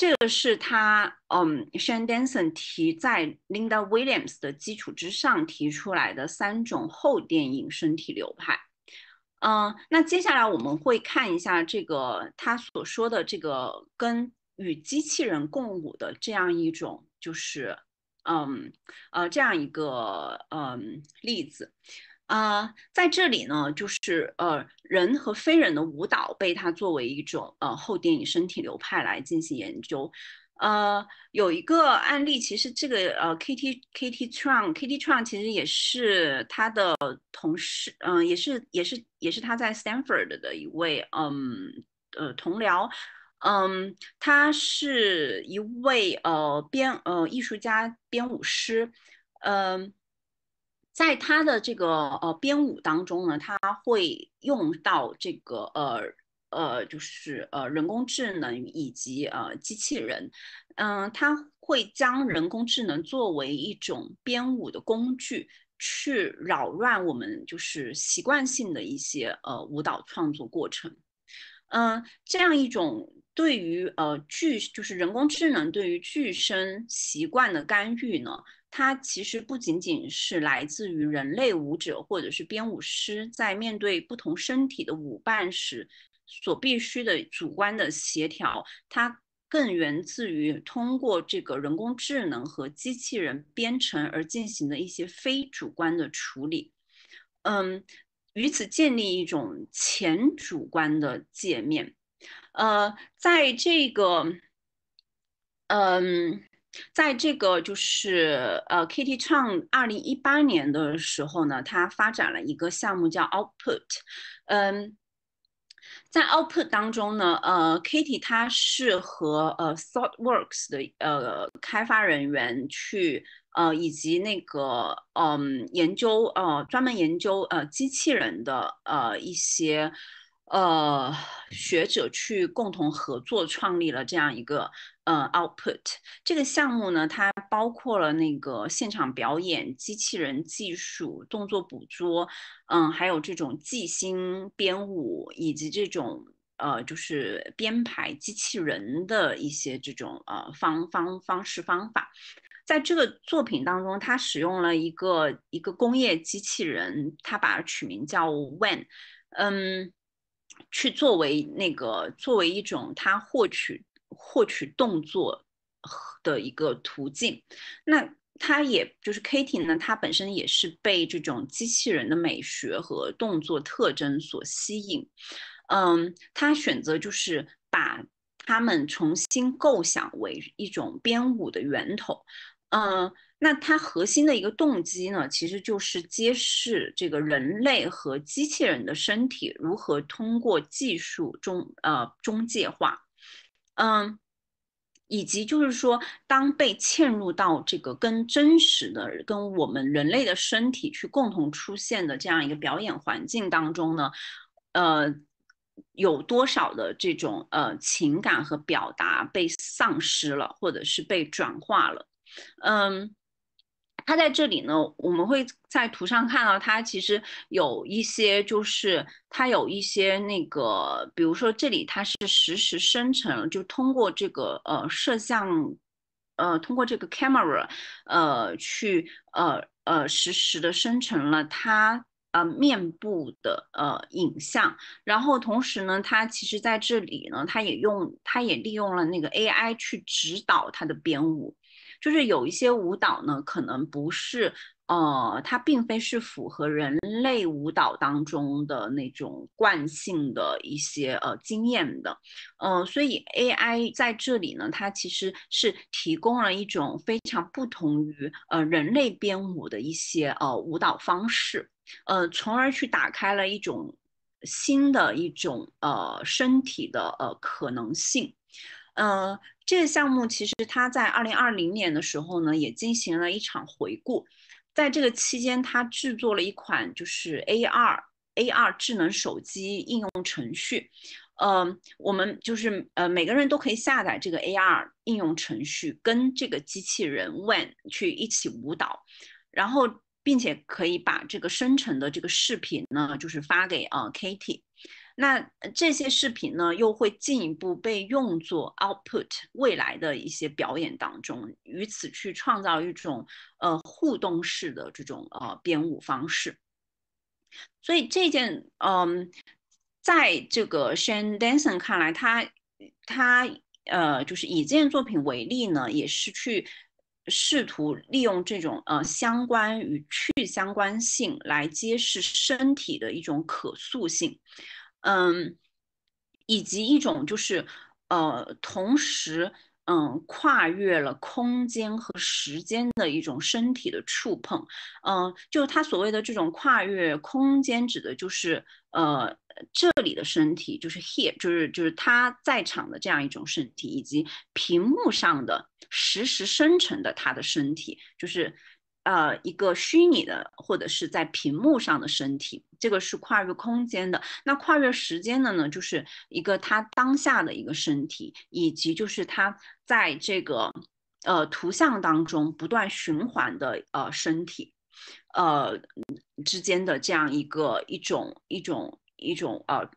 这个是他，嗯 s h a n d e n s o n 提在 Linda Williams 的基础之上提出来的三种后电影身体流派，嗯，那接下来我们会看一下这个他所说的这个跟与机器人共舞的这样一种就是，嗯，呃，这样一个嗯例子。啊，在这里呢，就是呃，人和非人的舞蹈被他作为一种呃后电影身体流派来进行研究。呃，有一个案例，其实这个呃，Kitty Kitty Truong，Kitty Truong 其实也是他的同事，嗯，也是也是也是他在 Stanford 的一位嗯呃同僚，嗯，他是一位呃编呃艺术家编舞师，嗯。在他的这个呃编舞当中呢，他会用到这个呃呃就是呃人工智能以及呃机器人，嗯，他会将人工智能作为一种编舞的工具，去扰乱我们就是习惯性的一些呃舞蹈创作过程，嗯，这样一种对于呃剧就是人工智能对于剧身习惯的干预呢。它其实不仅仅是来自于人类舞者或者是编舞师在面对不同身体的舞伴时所必须的主观的协调，它更源自于通过这个人工智能和机器人编程而进行的一些非主观的处理，嗯，与此建立一种前主观的界面，呃，在这个，嗯。在这个就是呃，Kitty Chang 二零一八年的时候呢，他发展了一个项目叫 Output。嗯，在 Output 当中呢，呃，Kitty 他是和呃 ThoughtWorks 的呃开发人员去呃，以及那个嗯研究呃专门研究呃机器人的呃一些。呃，学者去共同合作创立了这样一个呃 output 这个项目呢，它包括了那个现场表演、机器人技术、动作捕捉，嗯，还有这种即兴编舞以及这种呃，就是编排机器人的一些这种呃方方方式方法。在这个作品当中，他使用了一个一个工业机器人，他把它取名叫 Wen，h 嗯。去作为那个作为一种他获取获取动作的一个途径，那他也就是 Kitty 呢，他本身也是被这种机器人的美学和动作特征所吸引，嗯，他选择就是把他们重新构想为一种编舞的源头，嗯。那它核心的一个动机呢，其实就是揭示这个人类和机器人的身体如何通过技术中呃中介化，嗯，以及就是说，当被嵌入到这个跟真实的、跟我们人类的身体去共同出现的这样一个表演环境当中呢，呃，有多少的这种呃情感和表达被丧失了，或者是被转化了，嗯。它在这里呢，我们会在图上看到，它其实有一些，就是它有一些那个，比如说这里它是实时生成，就通过这个呃摄像，呃通过这个 camera，呃去呃呃实时的生成了它呃面部的呃影像，然后同时呢，它其实在这里呢，它也用它也利用了那个 AI 去指导它的编舞。就是有一些舞蹈呢，可能不是，呃，它并非是符合人类舞蹈当中的那种惯性的一些呃经验的，嗯，所以 AI 在这里呢，它其实是提供了一种非常不同于呃人类编舞的一些呃舞蹈方式，呃，从而去打开了一种新的一种呃身体的呃可能性。嗯，这个项目其实它在二零二零年的时候呢，也进行了一场回顾。在这个期间，它制作了一款就是 AR AR 智能手机应用程序。嗯，我们就是呃，每个人都可以下载这个 AR 应用程序，跟这个机器人 One 去一起舞蹈，然后并且可以把这个生成的这个视频呢，就是发给啊 Kitty。那这些视频呢，又会进一步被用作 output 未来的一些表演当中，与此去创造一种呃互动式的这种呃编舞方式。所以这件，嗯，在这个 s h a n d e n s o n 看来，他他呃就是以这件作品为例呢，也是去试图利用这种呃相关与去相关性来揭示身体的一种可塑性。嗯，以及一种就是，呃，同时，嗯，跨越了空间和时间的一种身体的触碰，嗯，就是他所谓的这种跨越空间，指的就是，呃，这里的身体，就是 here，就是就是他在场的这样一种身体，以及屏幕上的实时生成的他的身体，就是。呃，一个虚拟的或者是在屏幕上的身体，这个是跨越空间的。那跨越时间的呢，就是一个他当下的一个身体，以及就是他在这个呃图像当中不断循环的呃身体，呃之间的这样一个一种一种一种呃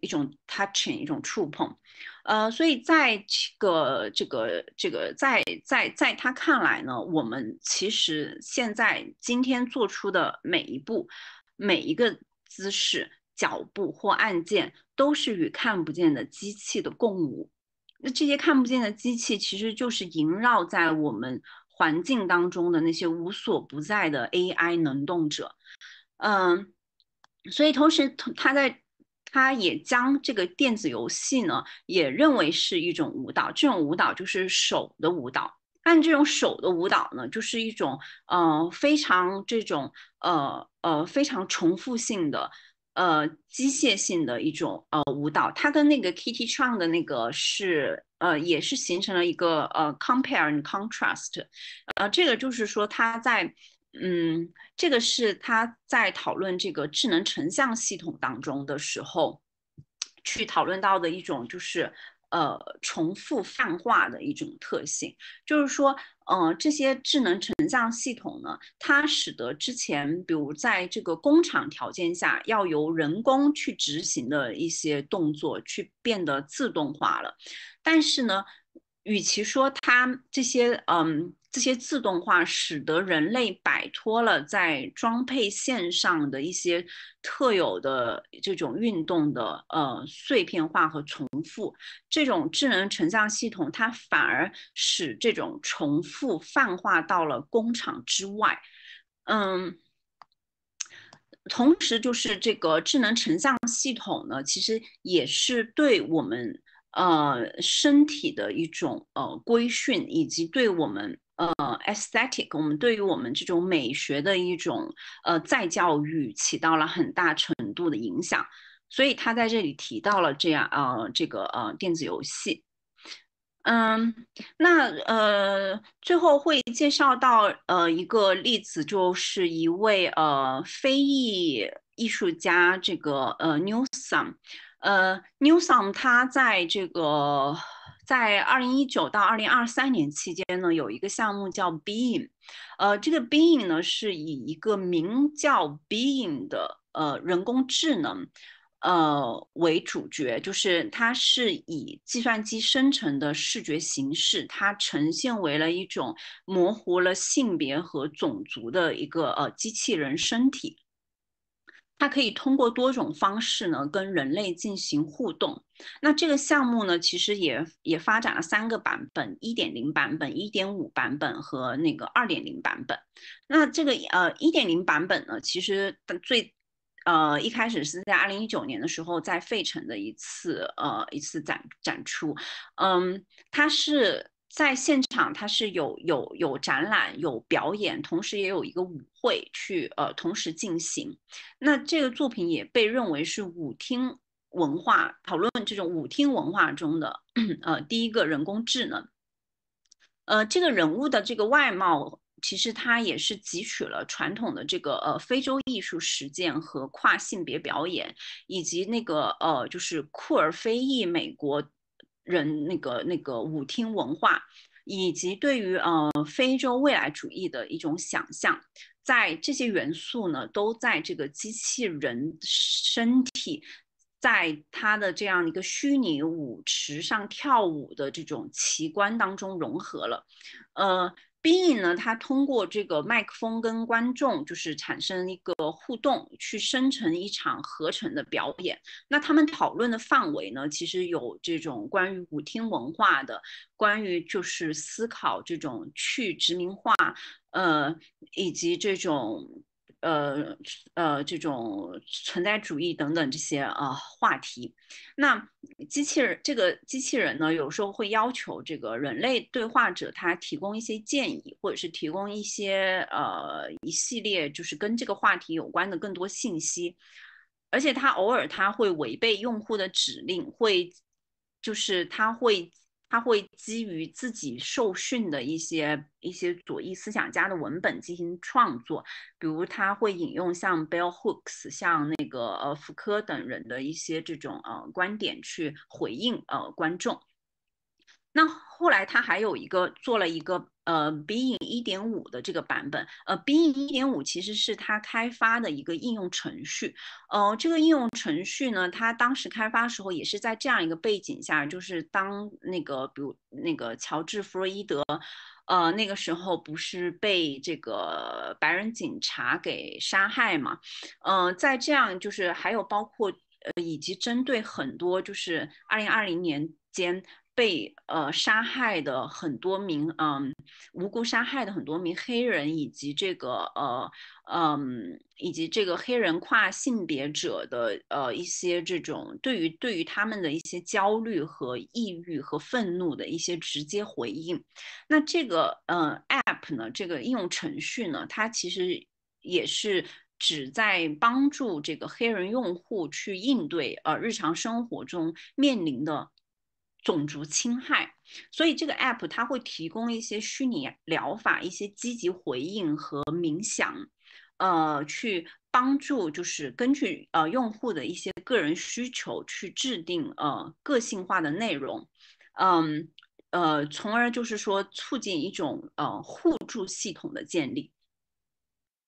一种 touching 一种触碰。呃，所以在这个这个这个，在在在他看来呢，我们其实现在今天做出的每一步、每一个姿势、脚步或按键，都是与看不见的机器的共舞。那这些看不见的机器，其实就是萦绕在我们环境当中的那些无所不在的 AI 能动者。嗯，所以同时，他在。他也将这个电子游戏呢，也认为是一种舞蹈。这种舞蹈就是手的舞蹈。按这种手的舞蹈呢，就是一种呃非常这种呃呃非常重复性的呃机械性的一种呃舞蹈。它跟那个 Kitty c h a n 的那个是呃也是形成了一个呃 compare and contrast。呃，这个就是说他在。嗯，这个是他在讨论这个智能成像系统当中的时候，去讨论到的一种，就是呃重复泛化的一种特性，就是说，嗯，这些智能成像系统呢，它使得之前比如在这个工厂条件下要由人工去执行的一些动作，去变得自动化了，但是呢，与其说它这些嗯。这些自动化使得人类摆脱了在装配线上的一些特有的这种运动的呃碎片化和重复。这种智能成像系统，它反而使这种重复泛化到了工厂之外。嗯，同时就是这个智能成像系统呢，其实也是对我们呃身体的一种呃规训，以及对我们。呃，aesthetic，我们对于我们这种美学的一种呃再教育，起到了很大程度的影响。所以他在这里提到了这样呃这个呃电子游戏。嗯，那呃最后会介绍到呃一个例子，就是一位呃非裔艺术家这个呃 Newson，呃 Newson 他在这个。在二零一九到二零二三年期间呢，有一个项目叫 Being，呃，这个 Being 呢是以一个名叫 Being 的呃人工智能，呃为主角，就是它是以计算机生成的视觉形式，它呈现为了一种模糊了性别和种族的一个呃机器人身体。它可以通过多种方式呢跟人类进行互动。那这个项目呢，其实也也发展了三个版本：一点零版本、一点五版本和那个二点零版本。那这个呃一点零版本呢，其实最呃一开始是在二零一九年的时候，在费城的一次呃一次展展出。嗯，它是。在现场，它是有有有展览、有表演，同时也有一个舞会去呃同时进行。那这个作品也被认为是舞厅文化讨论这种舞厅文化中的呃第一个人工智能。呃，这个人物的这个外貌，其实他也是汲取了传统的这个呃非洲艺术实践和跨性别表演，以及那个呃就是库尔非裔美国。人那个那个舞厅文化，以及对于呃非洲未来主义的一种想象，在这些元素呢，都在这个机器人身体在它的这样一个虚拟舞池上跳舞的这种奇观当中融合了，呃。Bing 呢，它通过这个麦克风跟观众就是产生一个互动，去生成一场合成的表演。那他们讨论的范围呢，其实有这种关于舞厅文化的，关于就是思考这种去殖民化，呃，以及这种。呃呃，这种存在主义等等这些啊话题，那机器人这个机器人呢，有时候会要求这个人类对话者他提供一些建议，或者是提供一些呃一系列就是跟这个话题有关的更多信息，而且他偶尔他会违背用户的指令，会就是他会。他会基于自己受训的一些一些左翼思想家的文本进行创作，比如他会引用像 Bell Hooks、像那个呃福柯等人的一些这种呃观点去回应呃观众。那后来他还有一个做了一个。呃，Being 1.5的这个版本，呃，Being 1.5其实是它开发的一个应用程序。呃，这个应用程序呢，它当时开发的时候也是在这样一个背景下，就是当那个，比如那个乔治·弗洛伊德，呃，那个时候不是被这个白人警察给杀害嘛？嗯，在这样，就是还有包括，呃，以及针对很多，就是2020年间。被呃杀害的很多名，嗯，无辜杀害的很多名黑人，以及这个呃，嗯，以及这个黑人跨性别者的呃一些这种对于对于他们的一些焦虑和抑郁和愤怒的一些直接回应。那这个呃 app 呢，这个应用程序呢，它其实也是旨在帮助这个黑人用户去应对呃日常生活中面临的。种族侵害，所以这个 app 它会提供一些虚拟疗法、一些积极回应和冥想，呃，去帮助就是根据呃用户的一些个人需求去制定呃个性化的内容，嗯呃，从而就是说促进一种呃互助系统的建立。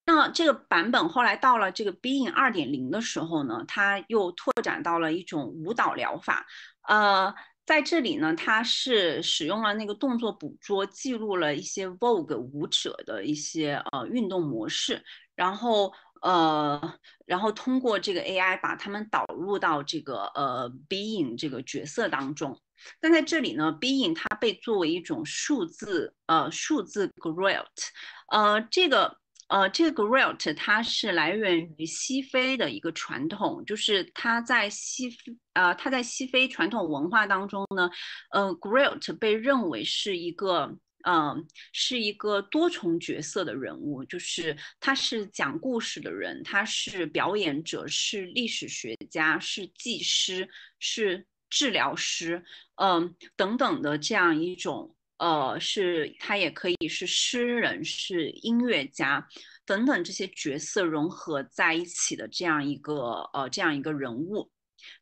那这个版本后来到了这个 Being 二点零的时候呢，它又拓展到了一种舞蹈疗法，呃。在这里呢，它是使用了那个动作捕捉，记录了一些 Vogue 舞者的一些呃运动模式，然后呃，然后通过这个 AI 把他们导入到这个呃 Being 这个角色当中。但在这里呢，Being 它被作为一种数字呃数字 g r o w t 呃这个。呃，这个 griot 它是来源于西非的一个传统，就是它在西呃，它在西非传统文化当中呢，呃，griot 被认为是一个，嗯，是一个多重角色的人物，就是他是讲故事的人，他是表演者，是历史学家，是技师，是治疗师，嗯，等等的这样一种。呃，是他也可以是诗人，是音乐家等等这些角色融合在一起的这样一个呃这样一个人物。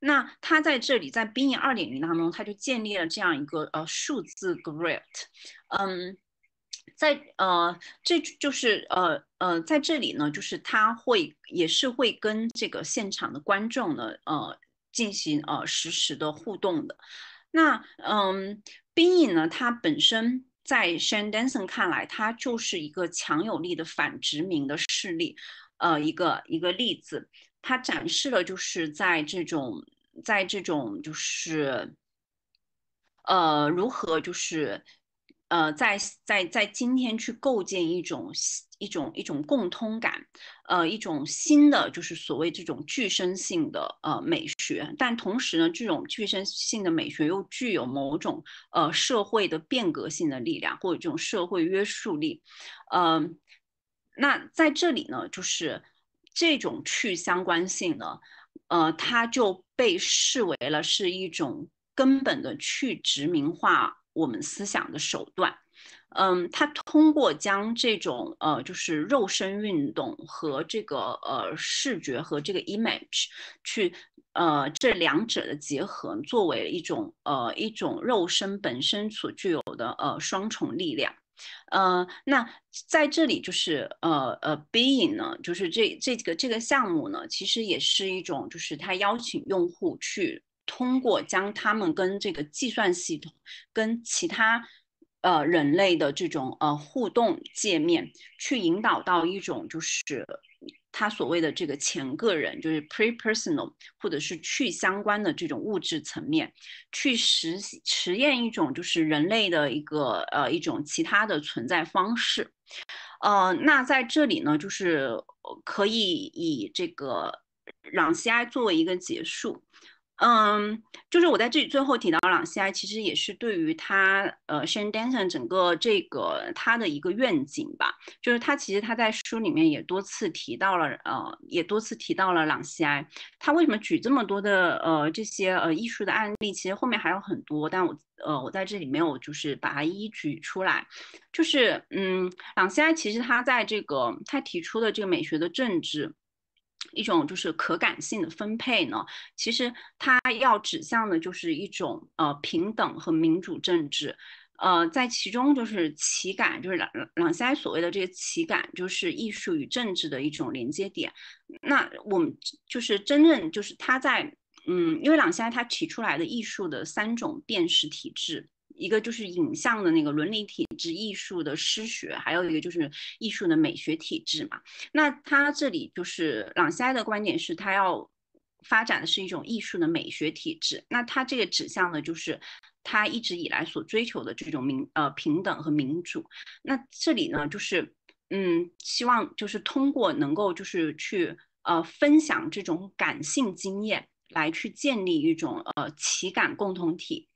那他在这里在冰影二点2.0当中，他就建立了这样一个呃数字 Griot。嗯，在呃这就是呃呃在这里呢，就是他会也是会跟这个现场的观众呢呃进行呃实时的互动的。那嗯，冰影呢？它本身在 s h a n d a n s o n 看来，它就是一个强有力的反殖民的势力，呃，一个一个例子，它展示了就是在这种，在这种就是，呃，如何就是。呃，在在在今天去构建一种一种一种共通感，呃，一种新的就是所谓这种具身性的呃美学，但同时呢，这种具身性的美学又具有某种呃社会的变革性的力量或者这种社会约束力，呃，那在这里呢，就是这种去相关性呢，呃，它就被视为了是一种根本的去殖民化。我们思想的手段，嗯，他通过将这种呃，就是肉身运动和这个呃视觉和这个 image 去呃这两者的结合，作为一种呃一种肉身本身所具有的呃双重力量，呃，那在这里就是呃呃 being 呢，就是这这个这个项目呢，其实也是一种就是他邀请用户去。通过将他们跟这个计算系统、跟其他呃人类的这种呃互动界面，去引导到一种就是他所谓的这个前个人，就是 pre-personal，或者是去相关的这种物质层面，去实实验一种就是人类的一个呃一种其他的存在方式。呃，那在这里呢，就是可以以这个朗西埃作为一个结束。嗯，就是我在这里最后提到朗西埃，其实也是对于他呃 s h a n d a n s e n 整个这个他的一个愿景吧。就是他其实他在书里面也多次提到了，呃，也多次提到了朗西埃。他为什么举这么多的呃这些呃艺术的案例？其实后面还有很多，但我呃我在这里没有就是把它一一举出来。就是嗯，朗西埃其实他在这个他提出的这个美学的政治。一种就是可感性的分配呢，其实它要指向的就是一种呃平等和民主政治，呃，在其中就是奇感，就是朗朗塞所谓的这个奇感，就是艺术与政治的一种连接点。那我们就是真正就是他在嗯，因为朗塞他提出来的艺术的三种辨识体制。一个就是影像的那个伦理体制、艺术的诗学，还有一个就是艺术的美学体制嘛。那他这里就是朗塞的观点是，他要发展的是一种艺术的美学体制。那他这个指向的，就是他一直以来所追求的这种民呃平等和民主。那这里呢，就是嗯，希望就是通过能够就是去呃分享这种感性经验，来去建立一种呃情感共同体。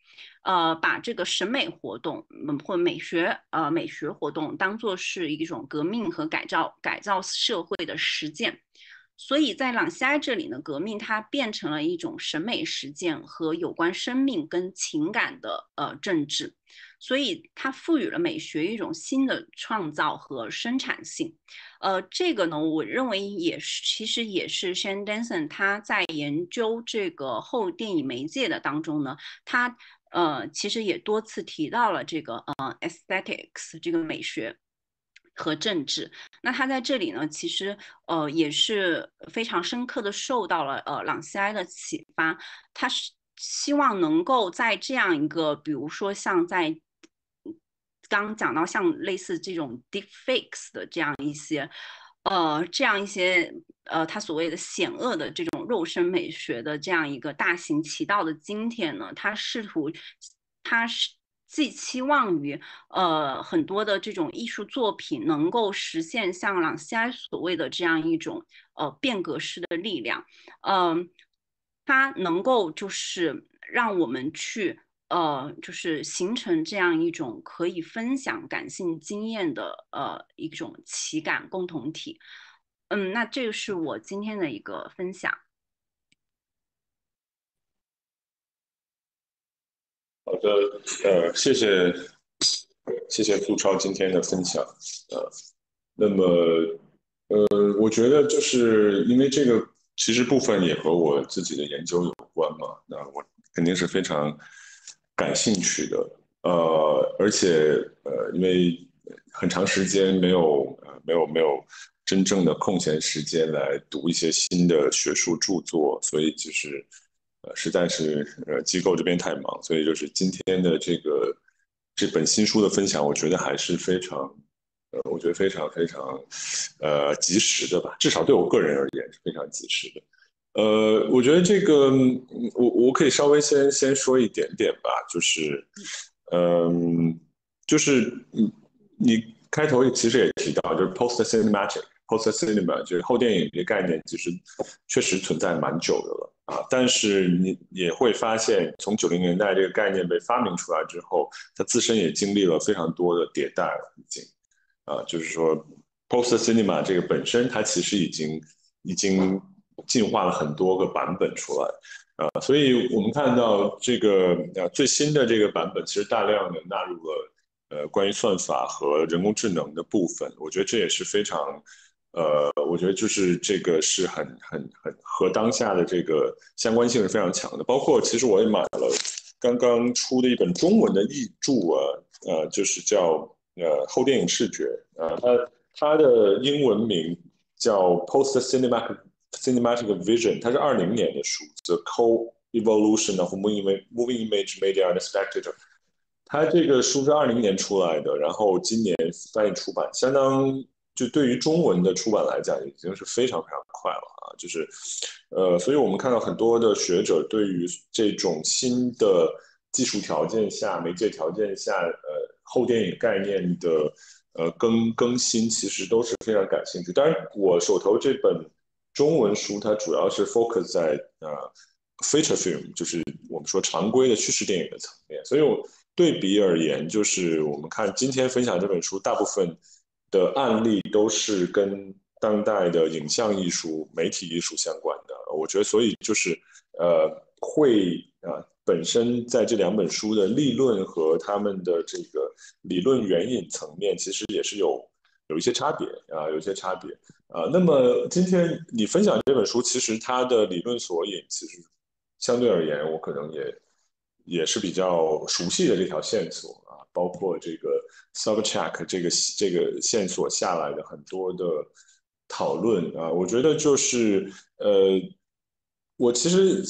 呃，把这个审美活动，嗯，或美学，呃，美学活动当做是一种革命和改造、改造社会的实践，所以在朗西埃这里呢，革命它变成了一种审美实践和有关生命跟情感的呃政治，所以它赋予了美学一种新的创造和生产性。呃，这个呢，我认为也是，其实也是 Shan Danson 他在研究这个后电影媒介的当中呢，他。呃，其实也多次提到了这个呃，aesthetics 这个美学和政治。那他在这里呢，其实呃也是非常深刻的受到了呃朗西埃的启发，他是希望能够在这样一个比如说像在刚讲到像类似这种 defix 的这样一些。呃，这样一些呃，他所谓的险恶的这种肉身美学的这样一个大行其道的今天呢，他试图，他是寄期望于呃很多的这种艺术作品能够实现像朗西埃所谓的这样一种呃变革式的力量，嗯，它能够就是让我们去。呃，就是形成这样一种可以分享感性经验的呃一种情感共同体。嗯，那这个是我今天的一个分享。好的，呃，谢谢，谢谢苏超今天的分享。呃，那么，呃，我觉得就是因为这个，其实部分也和我自己的研究有关嘛。那我肯定是非常。感兴趣的，呃，而且呃，因为很长时间没有呃没有没有真正的空闲时间来读一些新的学术著作，所以就是呃实在是呃机构这边太忙，所以就是今天的这个这本新书的分享，我觉得还是非常呃我觉得非常非常呃及时的吧，至少对我个人而言是非常及时的。呃，我觉得这个，我我可以稍微先先说一点点吧，就是，嗯，就是你开头其实也提到，就是 post cinematic，post cinema 就是后电影这个概念，其实确实存在蛮久的了啊。但是你也会发现，从九零年代这个概念被发明出来之后，它自身也经历了非常多的迭代了，已经啊，就是说 post cinema 这个本身，它其实已经已经。进化了很多个版本出来，啊，所以我们看到这个啊最新的这个版本，其实大量的纳入了呃关于算法和人工智能的部分。我觉得这也是非常，呃，我觉得就是这个是很很很和当下的这个相关性是非常强的。包括其实我也买了刚刚出的一本中文的译著啊，呃，就是叫呃后电影视觉啊，它它的英文名叫 Post Cinema。Cinematic Vision，它是二零年的书。The Co-Evolution of Moving Image Media and Spectator，它这个书是二零年出来的，然后今年翻译出版，相当就对于中文的出版来讲，已经是非常非常快了啊。就是呃，所以我们看到很多的学者对于这种新的技术条件下、媒介条件下呃后电影概念的呃更更新，其实都是非常感兴趣。当然，我手头这本。中文书它主要是 focus 在呃 feature film，就是我们说常规的叙事电影的层面。所以我对比而言，就是我们看今天分享这本书，大部分的案例都是跟当代的影像艺术、媒体艺术相关的。我觉得，所以就是呃会啊，本身在这两本书的立论和他们的这个理论援引层面，其实也是有。有一些差别啊，有一些差别啊。那么今天你分享这本书，其实它的理论索引其实相对而言，我可能也也是比较熟悉的这条线索啊，包括这个 s u b c h a c k 这个这个线索下来的很多的讨论啊，我觉得就是呃，我其实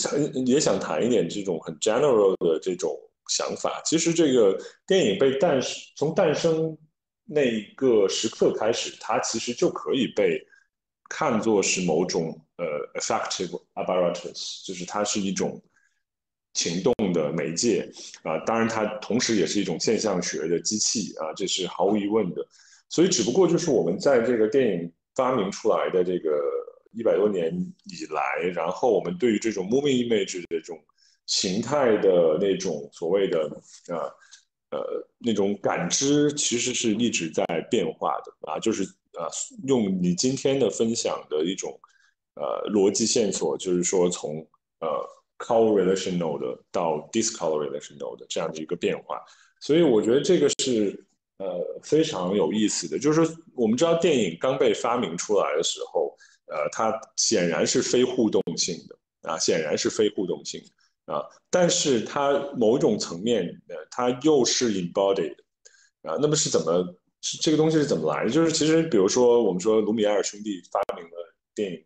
也想谈一点这种很 general 的这种想法。其实这个电影被诞生从诞生。那一个时刻开始，它其实就可以被看作是某种呃，effective apparatus，就是它是一种行动的媒介啊。当然，它同时也是一种现象学的机器啊，这是毫无疑问的。所以，只不过就是我们在这个电影发明出来的这个一百多年以来，然后我们对于这种 moving image 的这种形态的那种所谓的啊。呃，那种感知其实是一直在变化的啊，就是呃，用你今天的分享的一种呃逻辑线索，就是说从呃 c o l o relational 的到 dis c o l o relational 的这样的一个变化，所以我觉得这个是呃非常有意思的。就是说，我们知道电影刚被发明出来的时候，呃，它显然是非互动性的啊，显然是非互动性的。啊，但是它某一种层面，呃，它又是 embodied 啊。那么是怎么？这个东西是怎么来的？就是其实，比如说，我们说卢米埃尔兄弟发明了电影，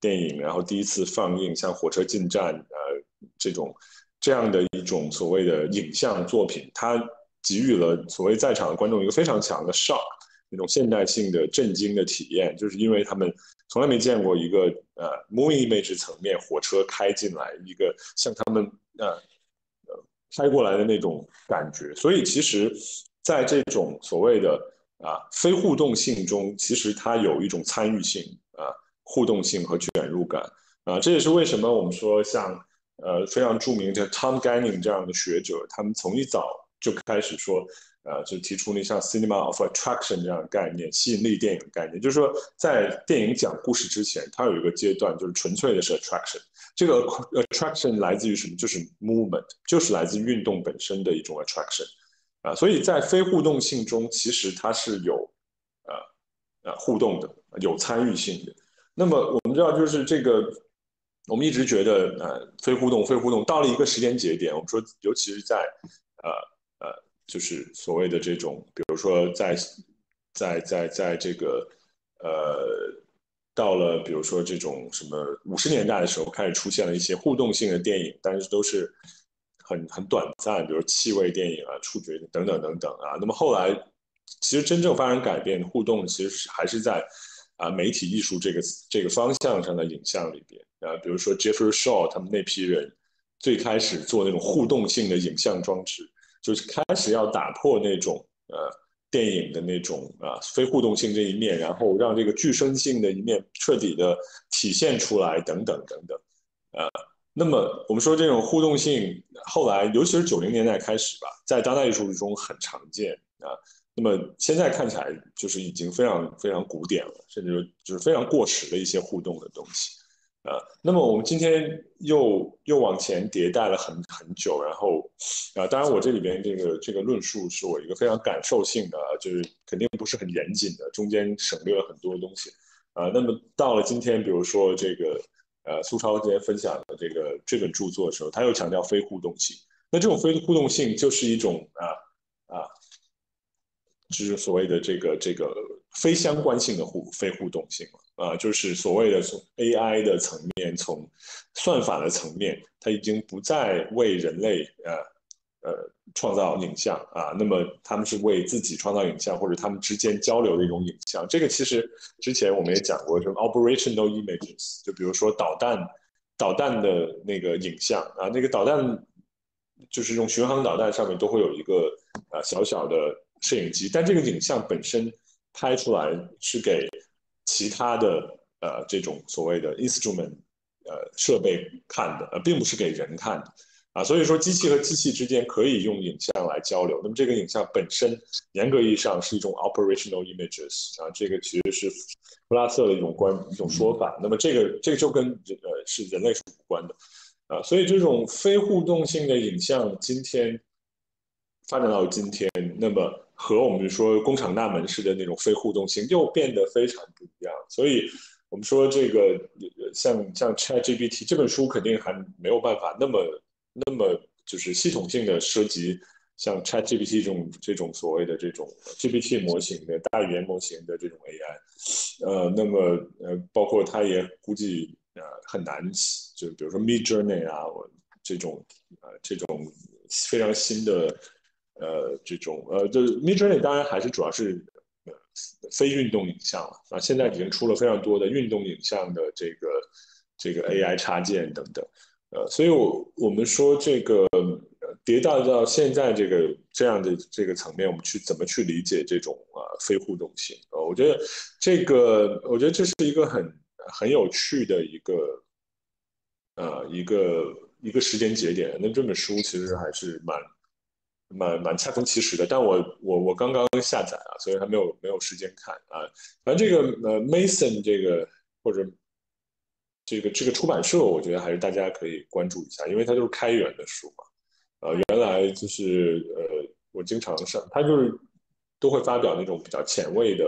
电影，然后第一次放映，像火车进站，呃，这种这样的一种所谓的影像作品，它给予了所谓在场的观众一个非常强的 shock。那种现代性的震惊的体验，就是因为他们从来没见过一个呃 m o v i n image 层面火车开进来一个像他们呃，开过来的那种感觉。所以其实，在这种所谓的啊非互动性中，其实它有一种参与性啊、互动性和卷入感啊。这也是为什么我们说像呃非常著名的 Tom Gunning 这样的学者，他们从一早就开始说。呃，就提出了像 Cinema of Attraction 这样的概念，吸引力电影的概念，就是说，在电影讲故事之前，它有一个阶段，就是纯粹的是 Attraction，这个 Attraction 来自于什么？就是 Movement，就是来自运动本身的一种 Attraction 啊。所以在非互动性中，其实它是有呃呃互动的，有参与性的。那么我们知道，就是这个，我们一直觉得呃非互动，非互动到了一个时间节点，我们说，尤其是在呃。就是所谓的这种，比如说在在在在这个呃到了，比如说这种什么五十年代的时候，开始出现了一些互动性的电影，但是都是很很短暂，比如气味电影啊、触觉等等等等啊。那么后来，其实真正发生改变互动，其实还是在啊媒体艺术这个这个方向上的影像里边啊，比如说 Jeffrey Shaw 他们那批人最开始做那种互动性的影像装置。就是开始要打破那种呃电影的那种啊非互动性这一面，然后让这个具身性的一面彻底的体现出来等等等等，呃，那么我们说这种互动性后来尤其是九零年代开始吧，在当代艺术中很常见啊，那么现在看起来就是已经非常非常古典了，甚至就是非常过时的一些互动的东西。啊，那么我们今天又又往前迭代了很很久，然后啊，当然我这里边这个这个论述是我一个非常感受性的，就是肯定不是很严谨的，中间省略了很多东西。啊，那么到了今天，比如说这个呃，苏超天分享的这个这本著作的时候，他又强调非互动性，那这种非互动性就是一种啊啊。就是所谓的这个这个非相关性的互非互动性嘛，啊，就是所谓的从 AI 的层面，从算法的层面，它已经不再为人类呃呃创造影像啊，那么他们是为自己创造影像，或者他们之间交流的一种影像。这个其实之前我们也讲过，什么 operational images，就比如说导弹导弹的那个影像啊，那个导弹就是用巡航导弹上面都会有一个啊小小的。摄影机，但这个影像本身拍出来是给其他的呃这种所谓的 instrument 呃设备看的，呃，并不是给人看的啊。所以说，机器和机器之间可以用影像来交流。那么，这个影像本身严格意义上是一种 operational images 啊，这个其实是布拉瑟的一种关一种说法。那么，这个这个就跟呃是人类是无关的啊。所以，这种非互动性的影像今天发展到今天，那么。和我们说工厂大门式的那种非互动性又变得非常不一样，所以，我们说这个像像 ChatGPT 这本书肯定还没有办法那么那么就是系统性的涉及像 ChatGPT 这种这种所谓的这种 GPT 模型的大语言模型的这种 AI，呃，那么呃，包括它也估计呃很难，就比如说 Mid Journey 啊我这种呃这种非常新的。呃，这种呃，就是 Mid Journey 当然还是主要是呃非运动影像了啊，现在已经出了非常多的运动影像的这个这个 AI 插件等等，呃，所以我我们说这个迭代到现在这个这样的这个层面，我们去怎么去理解这种呃非互动性呃，我觉得这个我觉得这是一个很很有趣的一个呃一个一个时间节点。那这本书其实还是蛮。蛮蛮恰逢其时的，但我我我刚刚下载啊，所以还没有没有时间看啊。反正这个呃，Mason 这个或者这个这个出版社，我觉得还是大家可以关注一下，因为它就是开源的书嘛。啊，原来就是呃，我经常上，它就是都会发表那种比较前卫的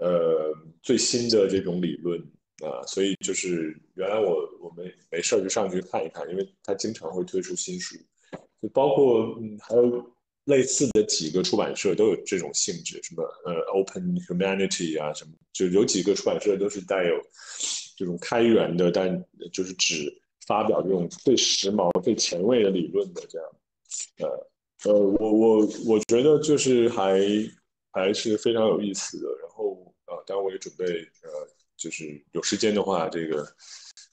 呃最新的这种理论啊，所以就是原来我我没没事就上去看一看，因为它经常会推出新书。包括嗯，还有类似的几个出版社都有这种性质，什么呃，Open Humanity 啊，什么就有几个出版社都是带有这种开源的，但就是只发表这种最时髦、最前卫的理论的这样。呃呃，我我我觉得就是还还是非常有意思的。然后呃，当然我也准备呃，就是有时间的话，这个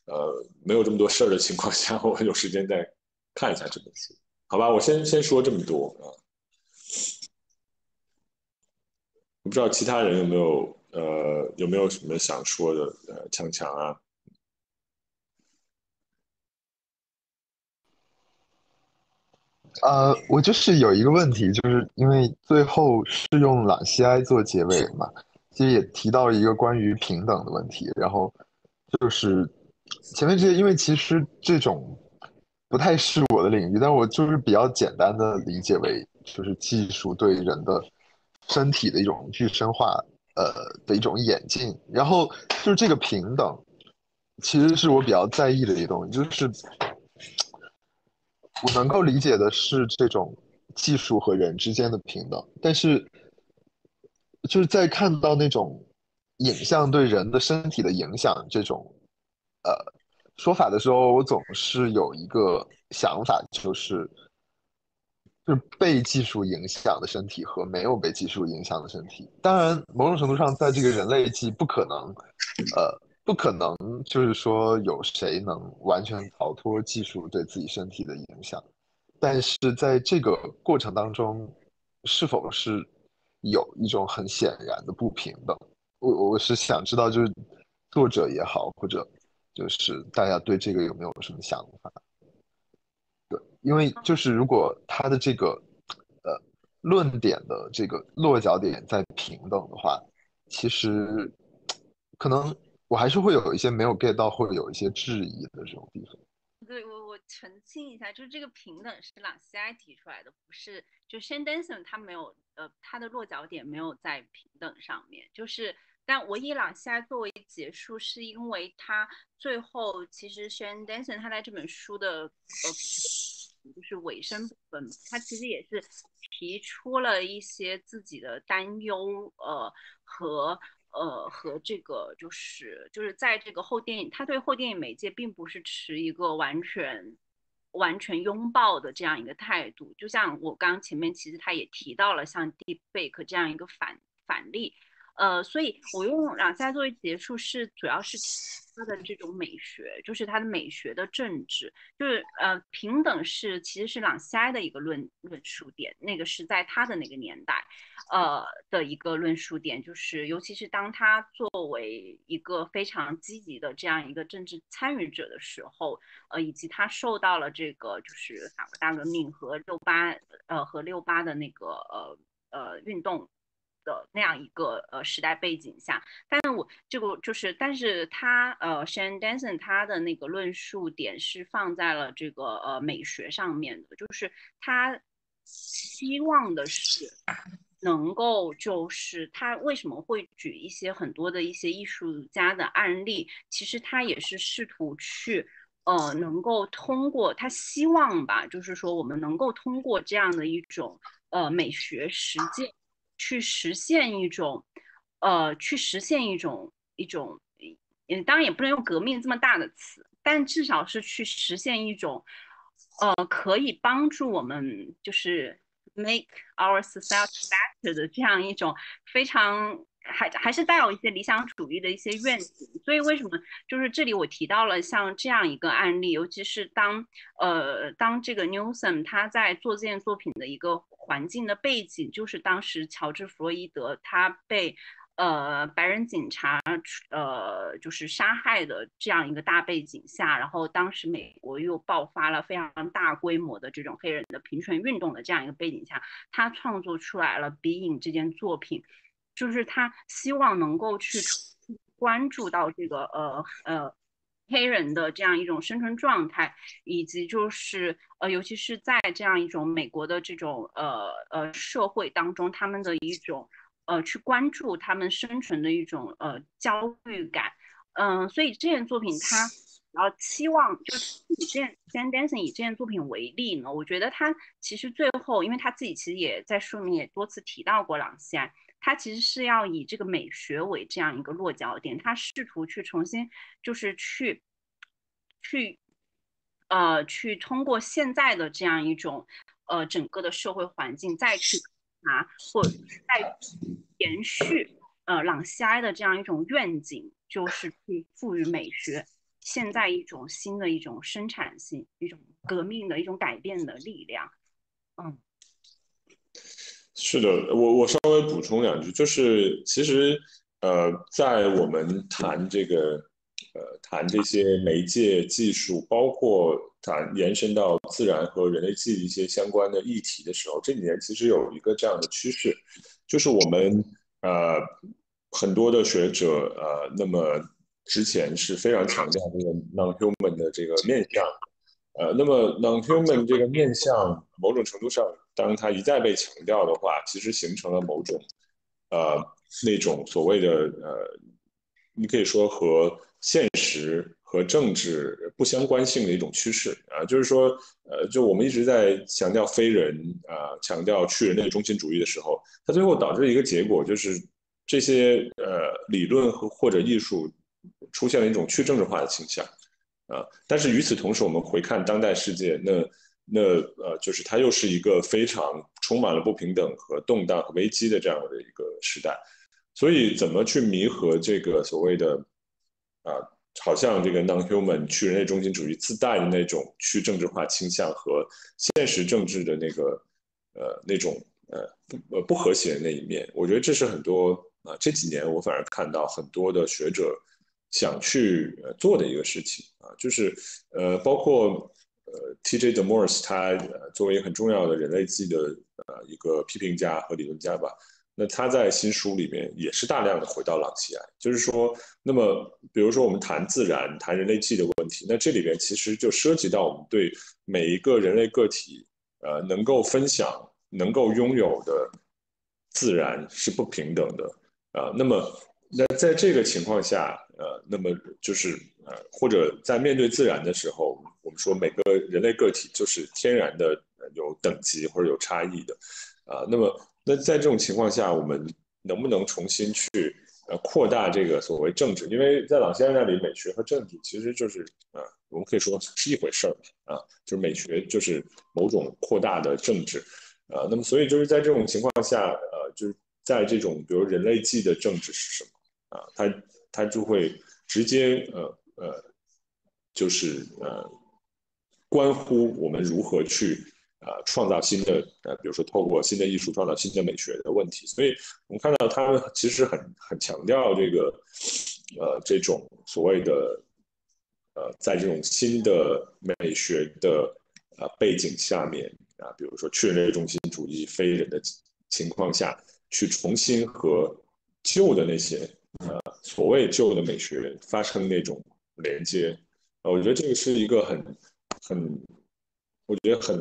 呃没有这么多事儿的情况下，我有时间再看一下这本书。好吧，我先先说这么多啊。我不知道其他人有没有呃，有没有什么想说的呃，强强啊？呃，我就是有一个问题，就是因为最后是用朗西埃做结尾嘛，其实也提到一个关于平等的问题，然后就是前面这些，因为其实这种。不太是我的领域，但我就是比较简单的理解为，就是技术对人的身体的一种去深化，呃的一种演进。然后就是这个平等，其实是我比较在意的一东西。就是我能够理解的是这种技术和人之间的平等，但是就是在看到那种影像对人的身体的影响这种，呃。说法的时候，我总是有一个想法，就是，就是被技术影响的身体和没有被技术影响的身体。当然，某种程度上，在这个人类既不可能，呃，不可能，就是说有谁能完全逃脱技术对自己身体的影响。但是在这个过程当中，是否是有一种很显然的不平等？我我是想知道，就是作者也好，或者。就是大家对这个有没有什么想法？对，因为就是如果他的这个呃论点的这个落脚点在平等的话，其实可能我还是会有一些没有 get 到或者有一些质疑的这种地方。对我我澄清一下，就是这个平等是朗西埃提出来的，不是就 s h a n d e n s o n 他没有呃他的落脚点没有在平等上面，就是。但我伊朗现在作为结束，是因为他最后其实 s h a n Danson 他在这本书的呃就是尾声部分，他其实也是提出了一些自己的担忧，呃和呃和这个就是就是在这个后电影，他对后电影媒介并不是持一个完全完全拥抱的这样一个态度，就像我刚前面其实他也提到了像 Deepak 这样一个反反例。呃，所以我用朗塞作为结束是主要是他的这种美学，就是他的美学的政治，就是呃平等是其实是朗埃的一个论论述点，那个是在他的那个年代，呃的一个论述点，就是尤其是当他作为一个非常积极的这样一个政治参与者的时候，呃以及他受到了这个就是法国大革命和六八呃和六八的那个呃呃运动。的那样一个呃时代背景下，但我这个就是，但是他呃，Shan Danson 他的那个论述点是放在了这个呃美学上面的，就是他希望的是能够，就是他为什么会举一些很多的一些艺术家的案例，其实他也是试图去呃能够通过他希望吧，就是说我们能够通过这样的一种呃美学实践。去实现一种，呃，去实现一种一种，嗯，当然也不能用革命这么大的词，但至少是去实现一种，呃，可以帮助我们就是 make our society better 的这样一种非常。还还是带有一些理想主义的一些愿景，所以为什么就是这里我提到了像这样一个案例，尤其是当呃当这个 n e w s o n 他在做这件作品的一个环境的背景，就是当时乔治弗洛伊德他被呃白人警察呃就是杀害的这样一个大背景下，然后当时美国又爆发了非常大规模的这种黑人的平权运动的这样一个背景下，他创作出来了《鼻影》这件作品。就是他希望能够去关注到这个呃呃黑人的这样一种生存状态，以及就是呃尤其是在这样一种美国的这种呃呃社会当中，他们的一种呃去关注他们生存的一种呃焦虑感。嗯，所以这件作品他后期望就是以这件《Stand Dancing》以这件作品为例呢，我觉得他其实最后，因为他自己其实也在书里面也多次提到过朗西安，他其实是要以这个美学为这样一个落脚点，他试图去重新，就是去，去，呃，去通过现在的这样一种，呃，整个的社会环境，再去拿或再延续，呃，朗西埃的这样一种愿景，就是去赋予美学现在一种新的一种生产性、一种革命的一种改变的力量，嗯。是的，我我稍微补充两句，就是其实，呃，在我们谈这个，呃，谈这些媒介技术，包括谈延伸到自然和人类记忆一些相关的议题的时候，这几年其实有一个这样的趋势，就是我们呃很多的学者呃，那么之前是非常强调这个 non-human 的这个面向，呃，那么 non-human 这个面向某种程度上。当它一再被强调的话，其实形成了某种，呃，那种所谓的呃，你可以说和现实和政治不相关性的一种趋势啊，就是说，呃，就我们一直在强调非人啊，强调去人类中心主义的时候，它最后导致一个结果，就是这些呃理论和或者艺术出现了一种去政治化的倾向啊。但是与此同时，我们回看当代世界，那那呃，就是它又是一个非常充满了不平等和动荡和危机的这样的一个时代，所以怎么去弥合这个所谓的啊，好像这个 non-human 去人类中心主义自带的那种去政治化倾向和现实政治的那个呃那种呃呃不和谐的那一面，我觉得这是很多啊这几年我反而看到很多的学者想去做的一个事情啊，就是呃包括。呃，T.J. Demos r 他作为一个很重要的人类记的呃一个批评家和理论家吧，那他在新书里面也是大量的回到朗奇埃，就是说，那么比如说我们谈自然、谈人类记的问题，那这里边其实就涉及到我们对每一个人类个体呃能够分享、能够拥有的自然是不平等的，呃，那么。那在这个情况下，呃，那么就是呃，或者在面对自然的时候，我们说每个人类个体就是天然的有等级或者有差异的，啊，那么那在这种情况下，我们能不能重新去呃扩大这个所谓政治？因为在老先生那里，美学和政治其实就是呃，我们可以说是一回事儿，啊，就是美学就是某种扩大的政治，啊，那么所以就是在这种情况下，呃，就是在这种比如人类记的政治是什么？啊，他他就会直接呃呃，就是呃，关乎我们如何去啊创造新的呃，比如说透过新的艺术创造新的美学的问题。所以我们看到他其实很很强调这个呃这种所谓的呃在这种新的美学的呃背景下面啊，比如说去人类中心主义非人的情况下去重新和旧的那些。呃，所谓旧的美学发生那种连接，呃，我觉得这个是一个很很，我觉得很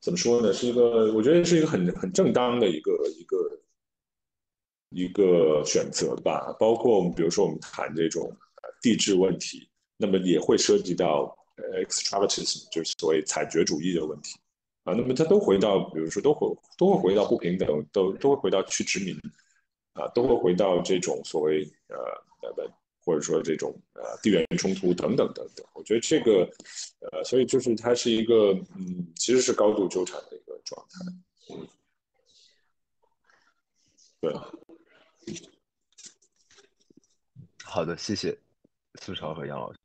怎么说呢，是一个我觉得是一个很很正当的一个一个一个选择吧。包括我们比如说我们谈这种地质问题，那么也会涉及到 e x t r a v g a i s m 就是所谓采掘主义的问题，啊，那么它都回到，比如说都回都会回到不平等，都都会回到去殖民。啊，都会回到这种所谓呃，或者说这种呃地缘冲突等等等等。我觉得这个，呃，所以就是它是一个嗯，其实是高度纠缠的一个状态。嗯，对，好的，谢谢苏超和杨老师。